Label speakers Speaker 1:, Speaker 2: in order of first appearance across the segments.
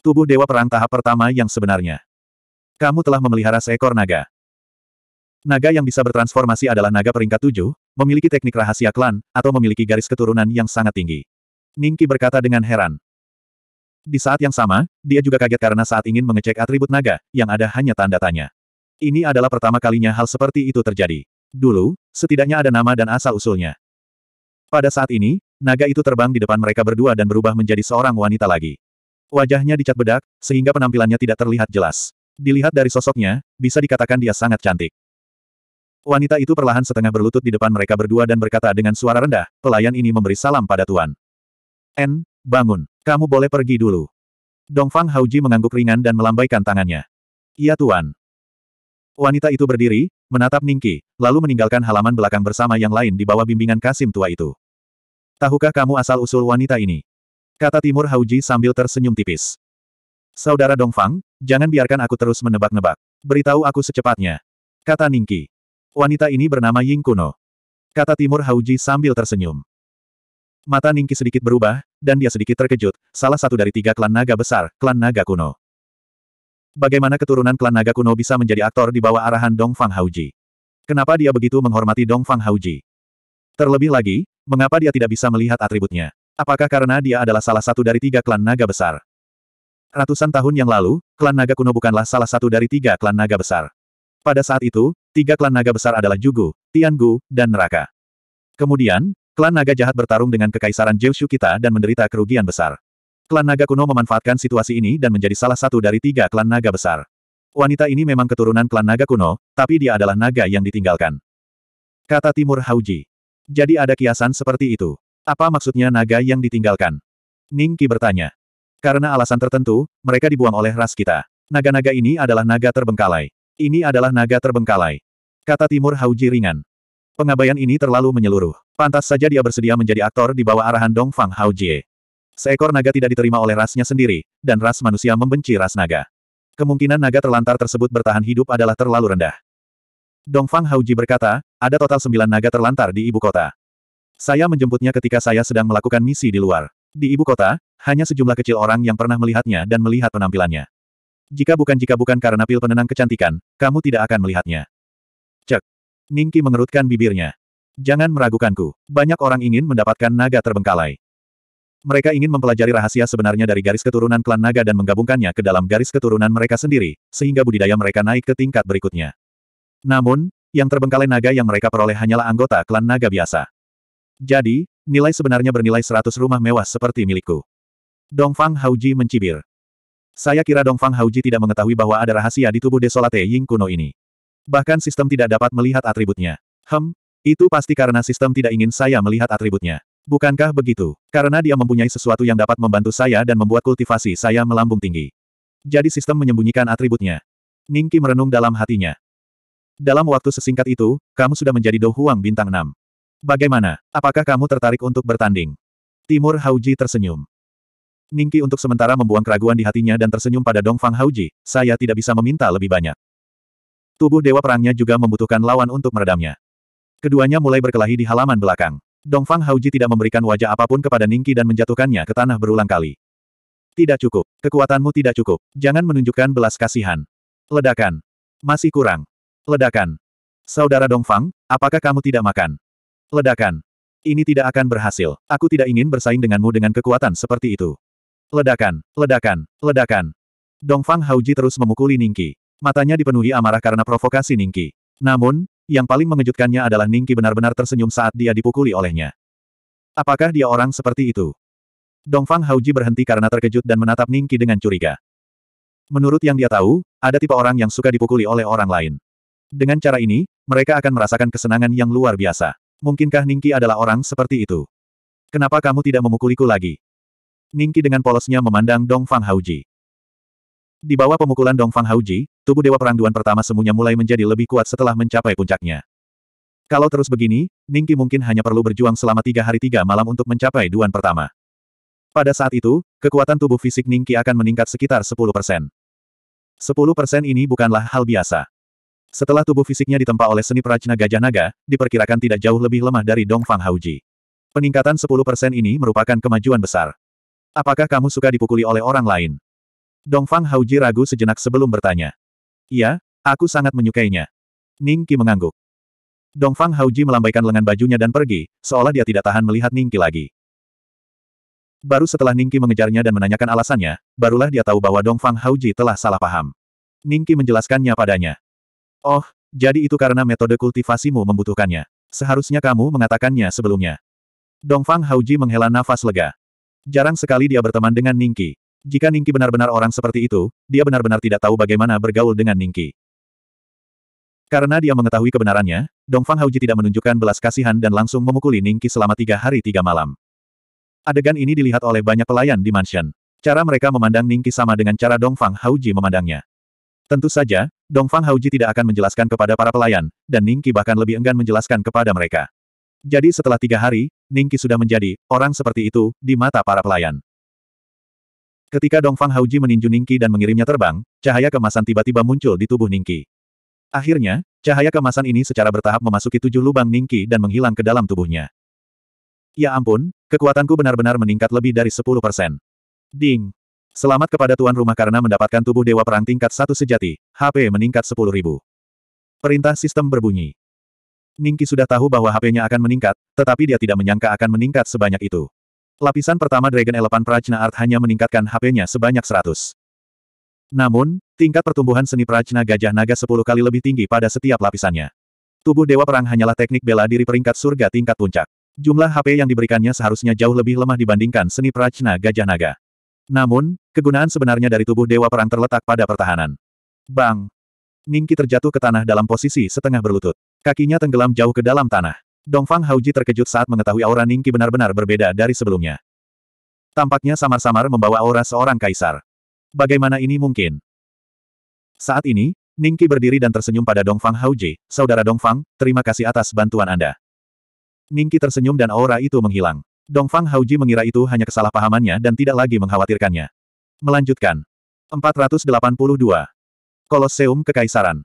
Speaker 1: Tubuh Dewa Perang tahap pertama yang sebenarnya. Kamu telah memelihara seekor naga. Naga yang bisa bertransformasi adalah naga peringkat tujuh, memiliki teknik rahasia klan, atau memiliki garis keturunan yang sangat tinggi. Ningki berkata dengan heran. Di saat yang sama, dia juga kaget karena saat ingin mengecek atribut naga, yang ada hanya tanda tanya. Ini adalah pertama kalinya hal seperti itu terjadi. Dulu, setidaknya ada nama dan asal-usulnya. Pada saat ini, naga itu terbang di depan mereka berdua dan berubah menjadi seorang wanita lagi. Wajahnya dicat bedak, sehingga penampilannya tidak terlihat jelas. Dilihat dari sosoknya, bisa dikatakan dia sangat cantik. Wanita itu perlahan setengah berlutut di depan mereka berdua dan berkata dengan suara rendah, pelayan ini memberi salam pada Tuan. N, bangun, kamu boleh pergi dulu. Dongfang Hauji mengangguk ringan dan melambaikan tangannya. Iya Tuan. Wanita itu berdiri, menatap Ningki, lalu meninggalkan halaman belakang bersama yang lain di bawah bimbingan Kasim tua itu. Tahukah kamu asal-usul wanita ini? Kata Timur Hauji sambil tersenyum tipis. Saudara Dongfang, jangan biarkan aku terus menebak-nebak. Beritahu aku secepatnya. Kata Ningki. Wanita ini bernama Ying Kuno. Kata Timur Hauji sambil tersenyum. Mata Ningki sedikit berubah, dan dia sedikit terkejut, salah satu dari tiga klan naga besar, klan naga kuno. Bagaimana keturunan klan naga kuno bisa menjadi aktor di bawah arahan Dongfang Hauji? Kenapa dia begitu menghormati Dongfang Hauji? Terlebih lagi, mengapa dia tidak bisa melihat atributnya? Apakah karena dia adalah salah satu dari tiga klan naga besar? Ratusan tahun yang lalu, klan naga kuno bukanlah salah satu dari tiga klan naga besar. Pada saat itu, tiga klan naga besar adalah Jugu, Tiangu, dan Neraka. Kemudian, klan naga jahat bertarung dengan kekaisaran Jeushu kita dan menderita kerugian besar. Klan naga kuno memanfaatkan situasi ini dan menjadi salah satu dari tiga klan naga besar. Wanita ini memang keturunan klan naga kuno, tapi dia adalah naga yang ditinggalkan. Kata Timur Hauji. Jadi ada kiasan seperti itu. Apa maksudnya naga yang ditinggalkan? Ning Qi bertanya. Karena alasan tertentu, mereka dibuang oleh ras kita. Naga-naga ini adalah naga terbengkalai. Ini adalah naga terbengkalai. Kata Timur Hauji ringan. Pengabaian ini terlalu menyeluruh. Pantas saja dia bersedia menjadi aktor di bawah arahan Dong Fang Haujie. Seekor naga tidak diterima oleh rasnya sendiri, dan ras manusia membenci ras naga. Kemungkinan naga terlantar tersebut bertahan hidup adalah terlalu rendah. Dong Fang Hauji berkata, ada total sembilan naga terlantar di ibu kota. Saya menjemputnya ketika saya sedang melakukan misi di luar. Di ibu kota, hanya sejumlah kecil orang yang pernah melihatnya dan melihat penampilannya. Jika bukan jika bukan karena pil penenang kecantikan, kamu tidak akan melihatnya. Cek. Ningki mengerutkan bibirnya. Jangan meragukanku. Banyak orang ingin mendapatkan naga terbengkalai. Mereka ingin mempelajari rahasia sebenarnya dari garis keturunan klan naga dan menggabungkannya ke dalam garis keturunan mereka sendiri, sehingga budidaya mereka naik ke tingkat berikutnya. Namun, yang terbengkalai naga yang mereka peroleh hanyalah anggota klan naga biasa. Jadi, nilai sebenarnya bernilai seratus rumah mewah seperti milikku. Dongfang Hauji mencibir. Saya kira Dongfang Hauji tidak mengetahui bahwa ada rahasia di tubuh Desolate Ying kuno ini. Bahkan sistem tidak dapat melihat atributnya. Hem, itu pasti karena sistem tidak ingin saya melihat atributnya. Bukankah begitu? Karena dia mempunyai sesuatu yang dapat membantu saya dan membuat kultivasi saya melambung tinggi. Jadi sistem menyembunyikan atributnya. Ningki merenung dalam hatinya. Dalam waktu sesingkat itu, kamu sudah menjadi Dou Huang bintang 6. Bagaimana? Apakah kamu tertarik untuk bertanding? Timur Hauji tersenyum. Ningki untuk sementara membuang keraguan di hatinya dan tersenyum pada Dongfang Fang Hauji, saya tidak bisa meminta lebih banyak. Tubuh dewa perangnya juga membutuhkan lawan untuk meredamnya. Keduanya mulai berkelahi di halaman belakang. Dongfang Fang Hauji tidak memberikan wajah apapun kepada Ningki dan menjatuhkannya ke tanah berulang kali. Tidak cukup. Kekuatanmu tidak cukup. Jangan menunjukkan belas kasihan. Ledakan. Masih kurang. Ledakan. Saudara Dongfang, apakah kamu tidak makan? Ledakan. Ini tidak akan berhasil. Aku tidak ingin bersaing denganmu dengan kekuatan seperti itu. Ledakan, ledakan, ledakan. Dongfang Hauji terus memukuli Ningki. Matanya dipenuhi amarah karena provokasi Ningki. Namun, yang paling mengejutkannya adalah Ningki benar-benar tersenyum saat dia dipukuli olehnya. Apakah dia orang seperti itu? Dongfang Hauji berhenti karena terkejut dan menatap Ningki dengan curiga. Menurut yang dia tahu, ada tipe orang yang suka dipukuli oleh orang lain. Dengan cara ini, mereka akan merasakan kesenangan yang luar biasa. Mungkinkah Ningki adalah orang seperti itu? Kenapa kamu tidak memukuliku lagi? Ningki dengan polosnya memandang Dong Fang Hauji. Di bawah pemukulan Dong Fang Hauji, tubuh Dewa perang Duan pertama semuanya mulai menjadi lebih kuat setelah mencapai puncaknya. Kalau terus begini, Ningki mungkin hanya perlu berjuang selama tiga hari tiga malam untuk mencapai Duan pertama. Pada saat itu, kekuatan tubuh fisik Ningki akan meningkat sekitar 10%. 10% ini bukanlah hal biasa. Setelah tubuh fisiknya ditempa oleh seni perajna gajah naga, diperkirakan tidak jauh lebih lemah dari Dongfang Hauji. Peningkatan 10% ini merupakan kemajuan besar. Apakah kamu suka dipukuli oleh orang lain? Dongfang Hauji ragu sejenak sebelum bertanya. Iya, aku sangat menyukainya. Ning Qi mengangguk. Dongfang Hauji melambaikan lengan bajunya dan pergi, seolah dia tidak tahan melihat Ningki lagi. Baru setelah Ningki mengejarnya dan menanyakan alasannya, barulah dia tahu bahwa Dongfang Hauji telah salah paham. Ningki menjelaskannya padanya. Oh, jadi itu karena metode kultivasimu membutuhkannya. Seharusnya kamu mengatakannya sebelumnya. Dongfang Hauji menghela nafas lega. Jarang sekali dia berteman dengan Ningki. Jika Ningki benar-benar orang seperti itu, dia benar-benar tidak tahu bagaimana bergaul dengan Ningki. Karena dia mengetahui kebenarannya, Dongfang Hauji tidak menunjukkan belas kasihan dan langsung memukuli Ningki selama tiga hari tiga malam. Adegan ini dilihat oleh banyak pelayan di mansion. Cara mereka memandang Ningki sama dengan cara Dongfang Hauji memandangnya. Tentu saja, Dongfang Hauji tidak akan menjelaskan kepada para pelayan, dan Ningki bahkan lebih enggan menjelaskan kepada mereka. Jadi setelah tiga hari, Ningki sudah menjadi orang seperti itu di mata para pelayan. Ketika Dongfang Hauji meninju Ningki dan mengirimnya terbang, cahaya kemasan tiba-tiba muncul di tubuh Ningki. Akhirnya, cahaya kemasan ini secara bertahap memasuki tujuh lubang Ningki dan menghilang ke dalam tubuhnya. Ya ampun, kekuatanku benar-benar meningkat lebih dari 10 persen. Ding! Selamat kepada tuan rumah karena mendapatkan tubuh dewa perang tingkat satu sejati, HP meningkat ribu. Perintah sistem berbunyi. Ningki sudah tahu bahwa HP-nya akan meningkat, tetapi dia tidak menyangka akan meningkat sebanyak itu. Lapisan pertama Dragon Elephant Prajna Art hanya meningkatkan HP-nya sebanyak 100. Namun, tingkat pertumbuhan seni Prajna Gajah Naga 10 kali lebih tinggi pada setiap lapisannya. Tubuh Dewa Perang hanyalah teknik bela diri peringkat surga tingkat puncak. Jumlah HP yang diberikannya seharusnya jauh lebih lemah dibandingkan seni Prajna Gajah Naga. Namun, kegunaan sebenarnya dari tubuh Dewa Perang terletak pada pertahanan. Bang! Ningki terjatuh ke tanah dalam posisi setengah berlutut. Kakinya tenggelam jauh ke dalam tanah. Dongfang Hauji terkejut saat mengetahui aura Ningki benar-benar berbeda dari sebelumnya. Tampaknya samar-samar membawa aura seorang kaisar. Bagaimana ini mungkin? Saat ini, Ningki berdiri dan tersenyum pada Dongfang Hauji, Saudara Dongfang, terima kasih atas bantuan Anda. Ningki tersenyum dan aura itu menghilang. Dongfang Hauji mengira itu hanya kesalahpahamannya dan tidak lagi mengkhawatirkannya. Melanjutkan. 482. Kolosseum Kekaisaran.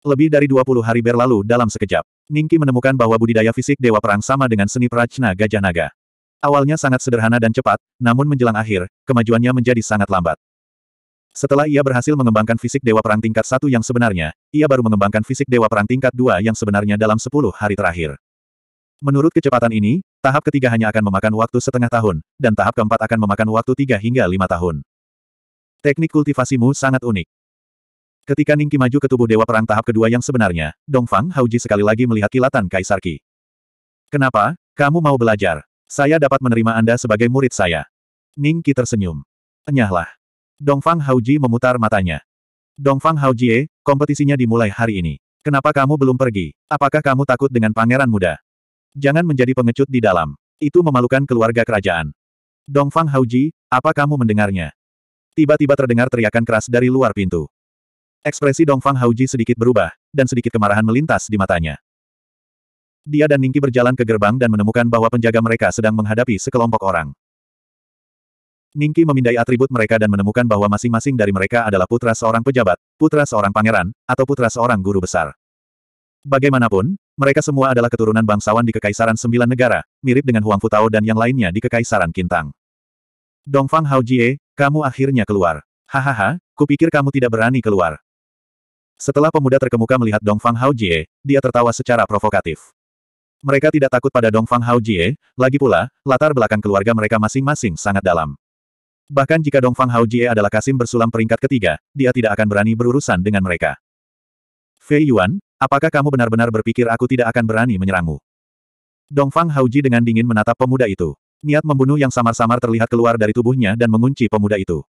Speaker 1: Lebih dari 20 hari berlalu dalam sekejap. Ningki menemukan bahwa budidaya fisik Dewa Perang sama dengan seni prajna Gajah Naga. Awalnya sangat sederhana dan cepat, namun menjelang akhir, kemajuannya menjadi sangat lambat. Setelah ia berhasil mengembangkan fisik Dewa Perang tingkat 1 yang sebenarnya, ia baru mengembangkan fisik Dewa Perang tingkat 2 yang sebenarnya dalam 10 hari terakhir. Menurut kecepatan ini, Tahap ketiga hanya akan memakan waktu setengah tahun, dan tahap keempat akan memakan waktu tiga hingga lima tahun. Teknik kultivasimu sangat unik. Ketika Ningki maju ke tubuh Dewa Perang tahap kedua yang sebenarnya, Dongfang Hauji sekali lagi melihat kilatan Kaisar Qi. Kenapa? Kamu mau belajar? Saya dapat menerima Anda sebagai murid saya. Ningki tersenyum. Enyahlah. Dongfang Hauji memutar matanya. Dongfang Haujie, eh, kompetisinya dimulai hari ini. Kenapa kamu belum pergi? Apakah kamu takut dengan pangeran muda? Jangan menjadi pengecut di dalam. Itu memalukan keluarga kerajaan. Dongfang Hauji, apa kamu mendengarnya? Tiba-tiba terdengar teriakan keras dari luar pintu. Ekspresi Dongfang Hauji sedikit berubah, dan sedikit kemarahan melintas di matanya. Dia dan Ningki berjalan ke gerbang dan menemukan bahwa penjaga mereka sedang menghadapi sekelompok orang. Ningki memindai atribut mereka dan menemukan bahwa masing-masing dari mereka adalah putra seorang pejabat, putra seorang pangeran, atau putra seorang guru besar. Bagaimanapun, mereka semua adalah keturunan bangsawan di Kekaisaran Sembilan Negara, mirip dengan Huang Futao dan yang lainnya di Kekaisaran Kintang. Dongfang Haojie, kamu akhirnya keluar. Hahaha, kupikir kamu tidak berani keluar. Setelah pemuda terkemuka melihat Dongfang Haojie, dia tertawa secara provokatif. Mereka tidak takut pada Dongfang Haojie, lagi pula, latar belakang keluarga mereka masing-masing sangat dalam. Bahkan jika Dongfang Haojie adalah Kasim bersulam peringkat ketiga, dia tidak akan berani berurusan dengan mereka. Fei Yuan, Apakah kamu benar-benar berpikir aku tidak akan berani menyerangmu? Dongfang Hauji dengan dingin menatap pemuda itu. Niat membunuh yang samar-samar terlihat keluar dari tubuhnya dan mengunci pemuda itu.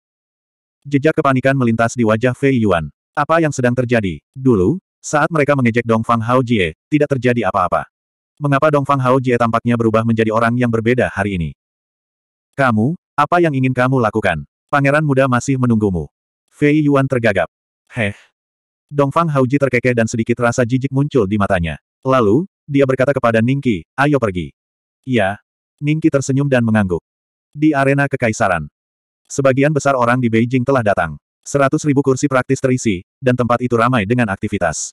Speaker 1: Jejak kepanikan melintas di wajah Fei Yuan. Apa yang sedang terjadi? Dulu, saat mereka mengejek Dongfang Hao Jie, tidak terjadi apa-apa. Mengapa Dongfang Hao Jie tampaknya berubah menjadi orang yang berbeda hari ini? Kamu, apa yang ingin kamu lakukan? Pangeran muda masih menunggumu. Fei Yuan tergagap. Heh, Dongfang Hauji terkekeh dan sedikit rasa jijik muncul di matanya. Lalu, dia berkata kepada Ningki, ayo pergi. Ya. Ningki tersenyum dan mengangguk. Di arena kekaisaran. Sebagian besar orang di Beijing telah datang. Seratus ribu kursi praktis terisi, dan tempat itu ramai dengan aktivitas.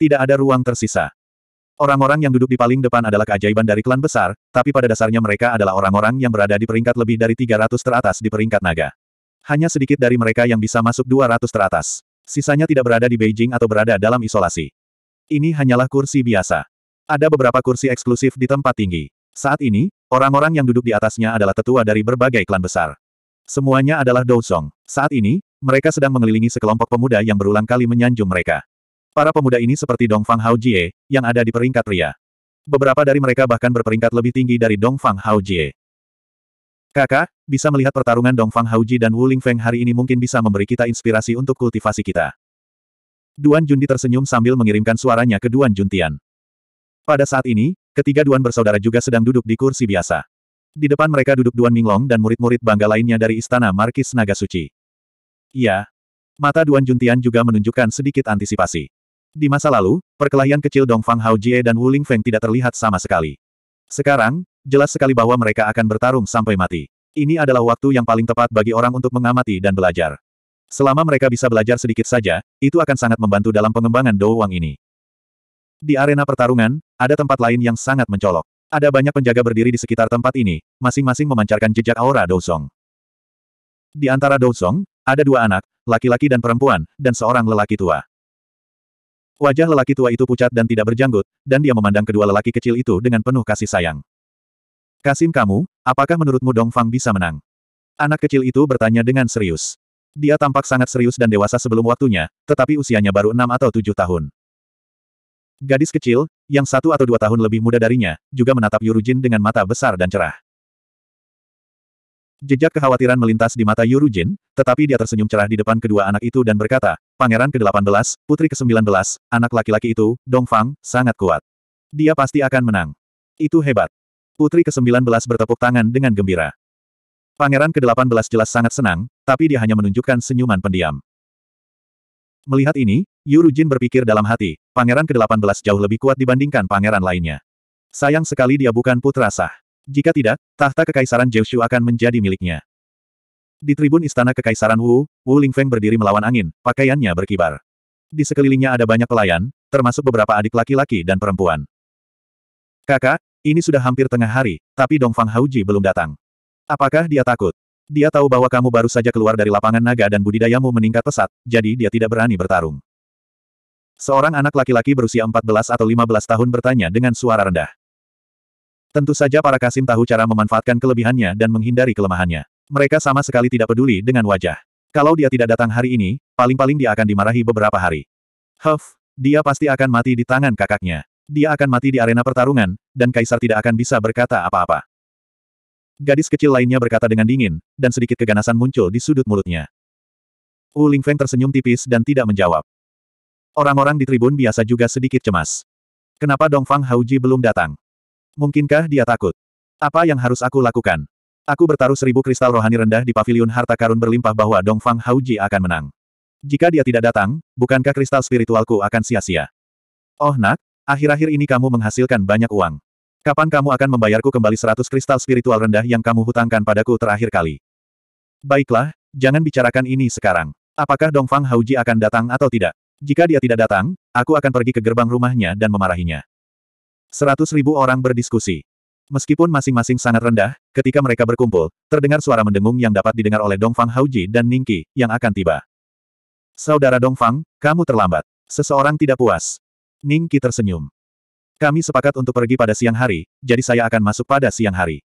Speaker 1: Tidak ada ruang tersisa. Orang-orang yang duduk di paling depan adalah keajaiban dari klan besar, tapi pada dasarnya mereka adalah orang-orang yang berada di peringkat lebih dari 300 teratas di peringkat naga. Hanya sedikit dari mereka yang bisa masuk 200 teratas sisanya tidak berada di Beijing atau berada dalam isolasi. Ini hanyalah kursi biasa. Ada beberapa kursi eksklusif di tempat tinggi. Saat ini, orang-orang yang duduk di atasnya adalah tetua dari berbagai klan besar. Semuanya adalah Song. Saat ini, mereka sedang mengelilingi sekelompok pemuda yang berulang kali menyanjung mereka. Para pemuda ini seperti Dongfang Haojie, yang ada di peringkat pria. Beberapa dari mereka bahkan berperingkat lebih tinggi dari Dongfang Haojie. Kakak, bisa melihat pertarungan Dongfang Hauji dan Wu Lingfeng hari ini mungkin bisa memberi kita inspirasi untuk kultivasi kita. Duan Jundi tersenyum sambil mengirimkan suaranya ke Duan Juntian. Pada saat ini, ketiga Duan bersaudara juga sedang duduk di kursi biasa. Di depan mereka duduk Duan Minglong dan murid-murid bangga lainnya dari Istana Markis Naga Suci. Iya. Mata Duan Juntian juga menunjukkan sedikit antisipasi. Di masa lalu, perkelahian kecil Dongfang Hao dan Wu Lingfeng tidak terlihat sama sekali. Sekarang, jelas sekali bahwa mereka akan bertarung sampai mati. Ini adalah waktu yang paling tepat bagi orang untuk mengamati dan belajar. Selama mereka bisa belajar sedikit saja, itu akan sangat membantu dalam pengembangan Dou Wang ini. Di arena pertarungan, ada tempat lain yang sangat mencolok. Ada banyak penjaga berdiri di sekitar tempat ini, masing-masing memancarkan jejak aura Dou Song. Di antara Dou Song, ada dua anak, laki-laki dan perempuan, dan seorang lelaki tua. Wajah lelaki tua itu pucat dan tidak berjanggut, dan dia memandang kedua lelaki kecil itu dengan penuh kasih sayang. Kasim kamu, apakah menurutmu Dong Fang bisa menang? Anak kecil itu bertanya dengan serius. Dia tampak sangat serius dan dewasa sebelum waktunya, tetapi usianya baru enam atau tujuh tahun. Gadis kecil, yang satu atau dua tahun lebih muda darinya, juga menatap Yurujin dengan mata besar dan cerah. Jejak kekhawatiran melintas di mata Yurujin, tetapi dia tersenyum cerah di depan kedua anak itu dan berkata, Pangeran ke-18, Putri ke-19, anak laki-laki itu, Dong Fang, sangat kuat. Dia pasti akan menang. Itu hebat. Putri ke-19 bertepuk tangan dengan gembira. Pangeran ke-18 jelas sangat senang, tapi dia hanya menunjukkan senyuman pendiam. Melihat ini, Yu Rujin berpikir dalam hati, pangeran ke-18 jauh lebih kuat dibandingkan pangeran lainnya. Sayang sekali dia bukan putra sah. Jika tidak, tahta kekaisaran Jiushu akan menjadi miliknya. Di tribun istana kekaisaran Wu, Wu Lingfeng berdiri melawan angin, pakaiannya berkibar. Di sekelilingnya ada banyak pelayan, termasuk beberapa adik laki-laki dan perempuan. Kakak, ini sudah hampir tengah hari, tapi Dong Fang Hauji belum datang. Apakah dia takut? Dia tahu bahwa kamu baru saja keluar dari lapangan naga dan budidayamu meningkat pesat, jadi dia tidak berani bertarung. Seorang anak laki-laki berusia 14 atau 15 tahun bertanya dengan suara rendah. Tentu saja para kasim tahu cara memanfaatkan kelebihannya dan menghindari kelemahannya. Mereka sama sekali tidak peduli dengan wajah. Kalau dia tidak datang hari ini, paling-paling dia akan dimarahi beberapa hari. Huff, dia pasti akan mati di tangan kakaknya dia akan mati di arena pertarungan, dan Kaisar tidak akan bisa berkata apa-apa. Gadis kecil lainnya berkata dengan dingin, dan sedikit keganasan muncul di sudut mulutnya. Wu Lingfeng tersenyum tipis dan tidak menjawab. Orang-orang di tribun biasa juga sedikit cemas. Kenapa Dongfang Hauji belum datang? Mungkinkah dia takut? Apa yang harus aku lakukan? Aku bertaruh seribu kristal rohani rendah di pavilion harta karun berlimpah bahwa Dongfang Hauji akan menang. Jika dia tidak datang, bukankah kristal spiritualku akan sia-sia? Oh nak, Akhir-akhir ini kamu menghasilkan banyak uang. Kapan kamu akan membayarku kembali seratus kristal spiritual rendah yang kamu hutangkan padaku terakhir kali? Baiklah, jangan bicarakan ini sekarang. Apakah Dongfang Hauji akan datang atau tidak? Jika dia tidak datang, aku akan pergi ke gerbang rumahnya dan memarahinya. Seratus ribu orang berdiskusi. Meskipun masing-masing sangat rendah, ketika mereka berkumpul, terdengar suara mendengung yang dapat didengar oleh Dongfang Hauji dan Ningki, yang akan tiba. Saudara Dongfang, kamu terlambat. Seseorang tidak puas. Ning Qi tersenyum. Kami sepakat untuk pergi pada siang hari, jadi saya akan masuk pada siang hari.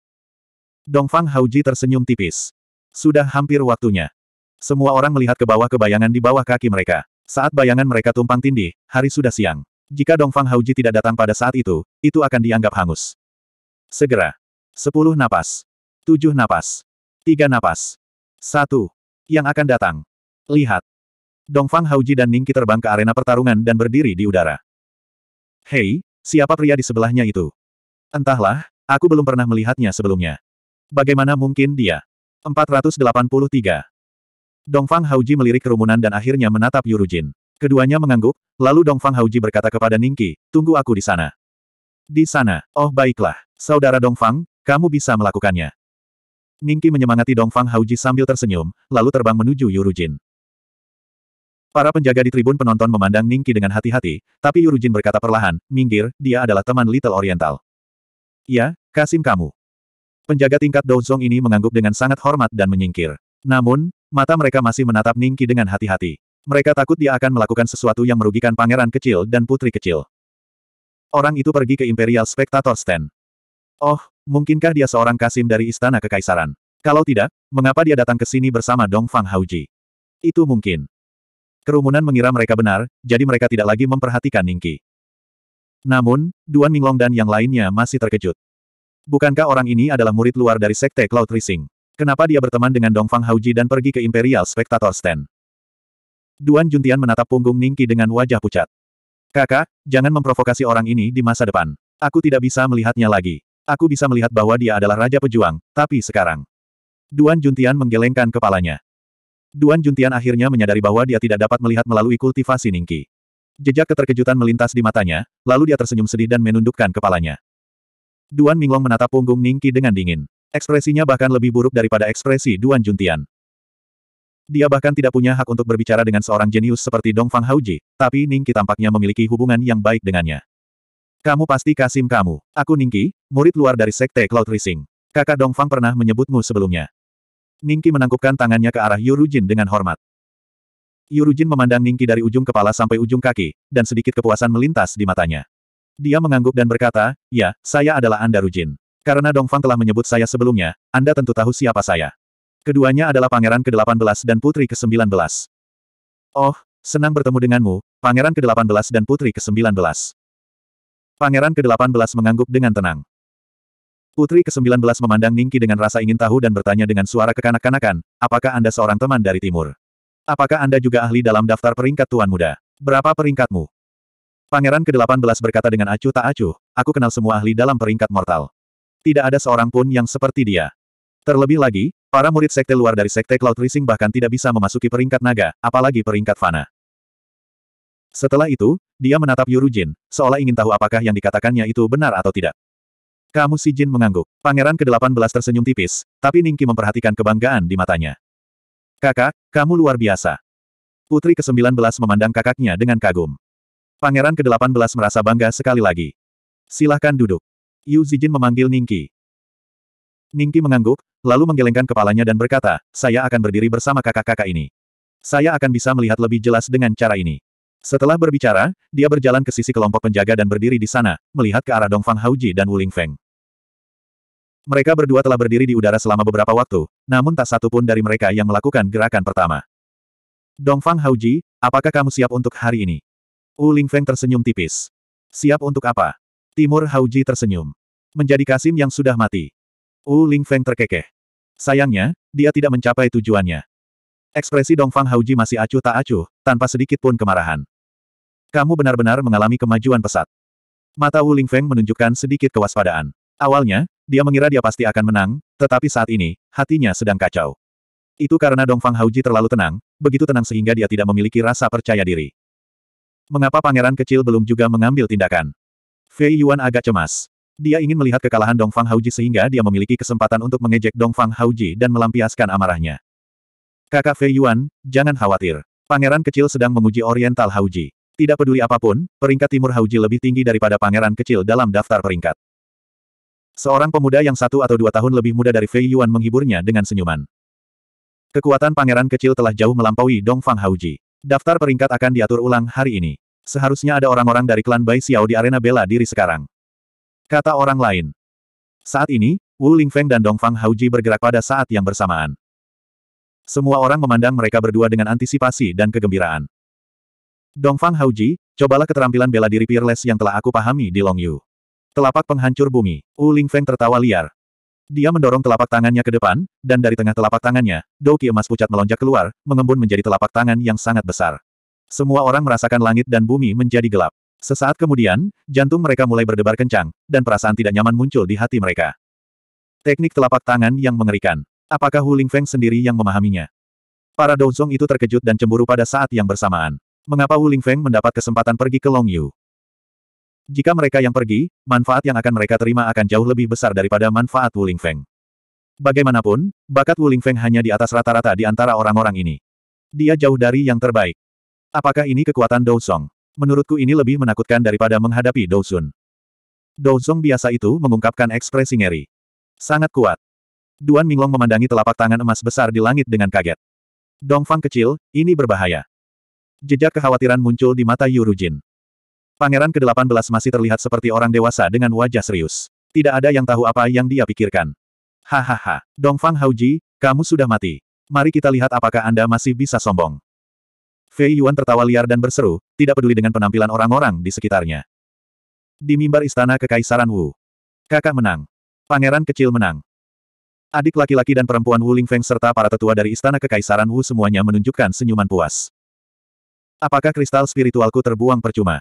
Speaker 1: Dongfang Hauji tersenyum tipis. Sudah hampir waktunya. Semua orang melihat ke bawah ke di bawah kaki mereka. Saat bayangan mereka tumpang tindih, hari sudah siang. Jika Dongfang Hauji tidak datang pada saat itu, itu akan dianggap hangus. Segera. Sepuluh napas. Tujuh napas. Tiga napas. Satu. Yang akan datang. Lihat. Dongfang Hauji dan Ningki terbang ke arena pertarungan dan berdiri di udara. Hei, siapa pria di sebelahnya itu? Entahlah, aku belum pernah melihatnya sebelumnya. Bagaimana mungkin dia? 483. Dongfang Hauji melirik kerumunan dan akhirnya menatap Yurujin. Keduanya mengangguk, lalu Dongfang Hauji berkata kepada Ningki, tunggu aku di sana. Di sana, oh baiklah, saudara Dongfang, kamu bisa melakukannya. Ningki menyemangati Dongfang Hauji sambil tersenyum, lalu terbang menuju Yurujin. Para penjaga di tribun penonton memandang Ningqi dengan hati-hati, tapi Yurujin berkata perlahan, minggir, dia adalah teman Little Oriental. Ya, Kasim kamu. Penjaga tingkat Douzong ini mengangguk dengan sangat hormat dan menyingkir. Namun, mata mereka masih menatap Ningqi dengan hati-hati. Mereka takut dia akan melakukan sesuatu yang merugikan pangeran kecil dan putri kecil. Orang itu pergi ke Imperial Spectator Stand. Oh, mungkinkah dia seorang Kasim dari Istana Kekaisaran? Kalau tidak, mengapa dia datang ke sini bersama Dong Fang Hauji? Itu mungkin. Kerumunan mengira mereka benar, jadi mereka tidak lagi memperhatikan Ningki. Namun, Duan Minglong dan yang lainnya masih terkejut. Bukankah orang ini adalah murid luar dari Sekte Cloud Rising? Kenapa dia berteman dengan Dongfang Hauji dan pergi ke Imperial Spectator Stand? Duan Juntian menatap punggung Ningki dengan wajah pucat. Kakak, jangan memprovokasi orang ini di masa depan. Aku tidak bisa melihatnya lagi. Aku bisa melihat bahwa dia adalah Raja Pejuang, tapi sekarang. Duan Juntian menggelengkan kepalanya. Duan Juntian akhirnya menyadari bahwa dia tidak dapat melihat melalui kultivasi Ningki. Jejak keterkejutan melintas di matanya, lalu dia tersenyum sedih dan menundukkan kepalanya. Duan Minglong menatap punggung Ningki dengan dingin. Ekspresinya bahkan lebih buruk daripada ekspresi Duan Juntian. Dia bahkan tidak punya hak untuk berbicara dengan seorang jenius seperti Dong Fang Hauji, tapi Ningki tampaknya memiliki hubungan yang baik dengannya. Kamu pasti kasim kamu. Aku Ningki, murid luar dari Sekte Cloud Rising. Kakak Dong Fang pernah menyebutmu sebelumnya. Ningki menangkupkan tangannya ke arah Yurujin dengan hormat. Yurujin memandang Ningki dari ujung kepala sampai ujung kaki, dan sedikit kepuasan melintas di matanya. Dia mengangguk dan berkata, ya, saya adalah Anda Rujin. Karena Dongfang telah menyebut saya sebelumnya, Anda tentu tahu siapa saya. Keduanya adalah pangeran ke-18 dan putri ke-19. Oh, senang bertemu denganmu, pangeran ke-18 dan putri ke-19. Pangeran ke-18 mengangguk dengan tenang. Putri ke-19 memandang Ningki dengan rasa ingin tahu dan bertanya dengan suara kekanak-kanakan, apakah Anda seorang teman dari timur? Apakah Anda juga ahli dalam daftar peringkat tuan muda? Berapa peringkatmu? Pangeran ke-18 berkata dengan acuh tak acuh, aku kenal semua ahli dalam peringkat mortal. Tidak ada seorang pun yang seperti dia. Terlebih lagi, para murid sekte luar dari sekte Cloud Rising bahkan tidak bisa memasuki peringkat naga, apalagi peringkat fana. Setelah itu, dia menatap Yurujin, seolah ingin tahu apakah yang dikatakannya itu benar atau tidak. Kamu si Jin mengangguk. Pangeran ke-18 tersenyum tipis, tapi Ningki memperhatikan kebanggaan di matanya. Kakak, kamu luar biasa. Putri ke-19 memandang kakaknya dengan kagum. Pangeran ke-18 merasa bangga sekali lagi. Silahkan duduk. Yu Zijin memanggil Ningki. Ningki mengangguk, lalu menggelengkan kepalanya dan berkata, saya akan berdiri bersama kakak-kakak ini. Saya akan bisa melihat lebih jelas dengan cara ini. Setelah berbicara, dia berjalan ke sisi kelompok penjaga dan berdiri di sana, melihat ke arah Dongfang Hauji dan Wuling Feng. Mereka berdua telah berdiri di udara selama beberapa waktu, namun tak satu pun dari mereka yang melakukan gerakan pertama. Dongfang Hauji, apakah kamu siap untuk hari ini? Wu Lingfeng tersenyum tipis. Siap untuk apa? Timur Hauji tersenyum. Menjadi Kasim yang sudah mati. Wu Lingfeng terkekeh. Sayangnya, dia tidak mencapai tujuannya. Ekspresi Dongfang Hauji masih acuh tak acuh, tanpa sedikit pun kemarahan. Kamu benar-benar mengalami kemajuan pesat. Mata Wu Lingfeng menunjukkan sedikit kewaspadaan. Awalnya, dia mengira dia pasti akan menang, tetapi saat ini, hatinya sedang kacau. Itu karena Dongfang Hauji terlalu tenang, begitu tenang sehingga dia tidak memiliki rasa percaya diri. Mengapa pangeran kecil belum juga mengambil tindakan? Fei Yuan agak cemas. Dia ingin melihat kekalahan Dongfang Hauji sehingga dia memiliki kesempatan untuk mengejek Dongfang Hauji dan melampiaskan amarahnya. Kakak Fei Yuan, jangan khawatir. Pangeran kecil sedang menguji Oriental Hauji. Tidak peduli apapun, peringkat timur Hauji lebih tinggi daripada pangeran kecil dalam daftar peringkat. Seorang pemuda yang satu atau dua tahun lebih muda dari Fei Yuan menghiburnya dengan senyuman. Kekuatan pangeran kecil telah jauh melampaui Dong Fang Hauji. Daftar peringkat akan diatur ulang hari ini. Seharusnya ada orang-orang dari klan Bai Xiao di arena bela diri sekarang. Kata orang lain. Saat ini, Wu Lingfeng dan Dong Fang Hauji bergerak pada saat yang bersamaan. Semua orang memandang mereka berdua dengan antisipasi dan kegembiraan. Dong Fang Hauji, cobalah keterampilan bela diri peerless yang telah aku pahami di Longyu. Telapak penghancur bumi. Wu Feng tertawa liar. Dia mendorong telapak tangannya ke depan, dan dari tengah telapak tangannya, Douki emas pucat melonjak keluar, mengembun menjadi telapak tangan yang sangat besar. Semua orang merasakan langit dan bumi menjadi gelap. Sesaat kemudian, jantung mereka mulai berdebar kencang, dan perasaan tidak nyaman muncul di hati mereka. Teknik telapak tangan yang mengerikan. Apakah Hu Feng sendiri yang memahaminya? Para Zong itu terkejut dan cemburu pada saat yang bersamaan. Mengapa Wu Feng mendapat kesempatan pergi ke Long Yu? Jika mereka yang pergi, manfaat yang akan mereka terima akan jauh lebih besar daripada manfaat Wuling Feng. Bagaimanapun, bakat Wuling Feng hanya di atas rata-rata di antara orang-orang ini. Dia jauh dari yang terbaik. Apakah ini kekuatan Dou Song? Menurutku ini lebih menakutkan daripada menghadapi Dou Sun. Dou Song biasa itu mengungkapkan ekspresi ngeri. Sangat kuat. Duan Minglong memandangi telapak tangan emas besar di langit dengan kaget. Dongfang kecil, ini berbahaya. Jejak kekhawatiran muncul di mata Yu Rujin. Pangeran ke-18 masih terlihat seperti orang dewasa dengan wajah serius. Tidak ada yang tahu apa yang dia pikirkan. Hahaha, Dongfang Hauji, kamu sudah mati. Mari kita lihat apakah Anda masih bisa sombong. Fei Yuan tertawa liar dan berseru, tidak peduli dengan penampilan orang-orang di sekitarnya. Di mimbar istana kekaisaran Wu. Kakak menang. Pangeran kecil menang. Adik laki-laki dan perempuan Wu Lingfeng serta para tetua dari istana kekaisaran Wu semuanya menunjukkan senyuman puas. Apakah kristal spiritualku terbuang percuma?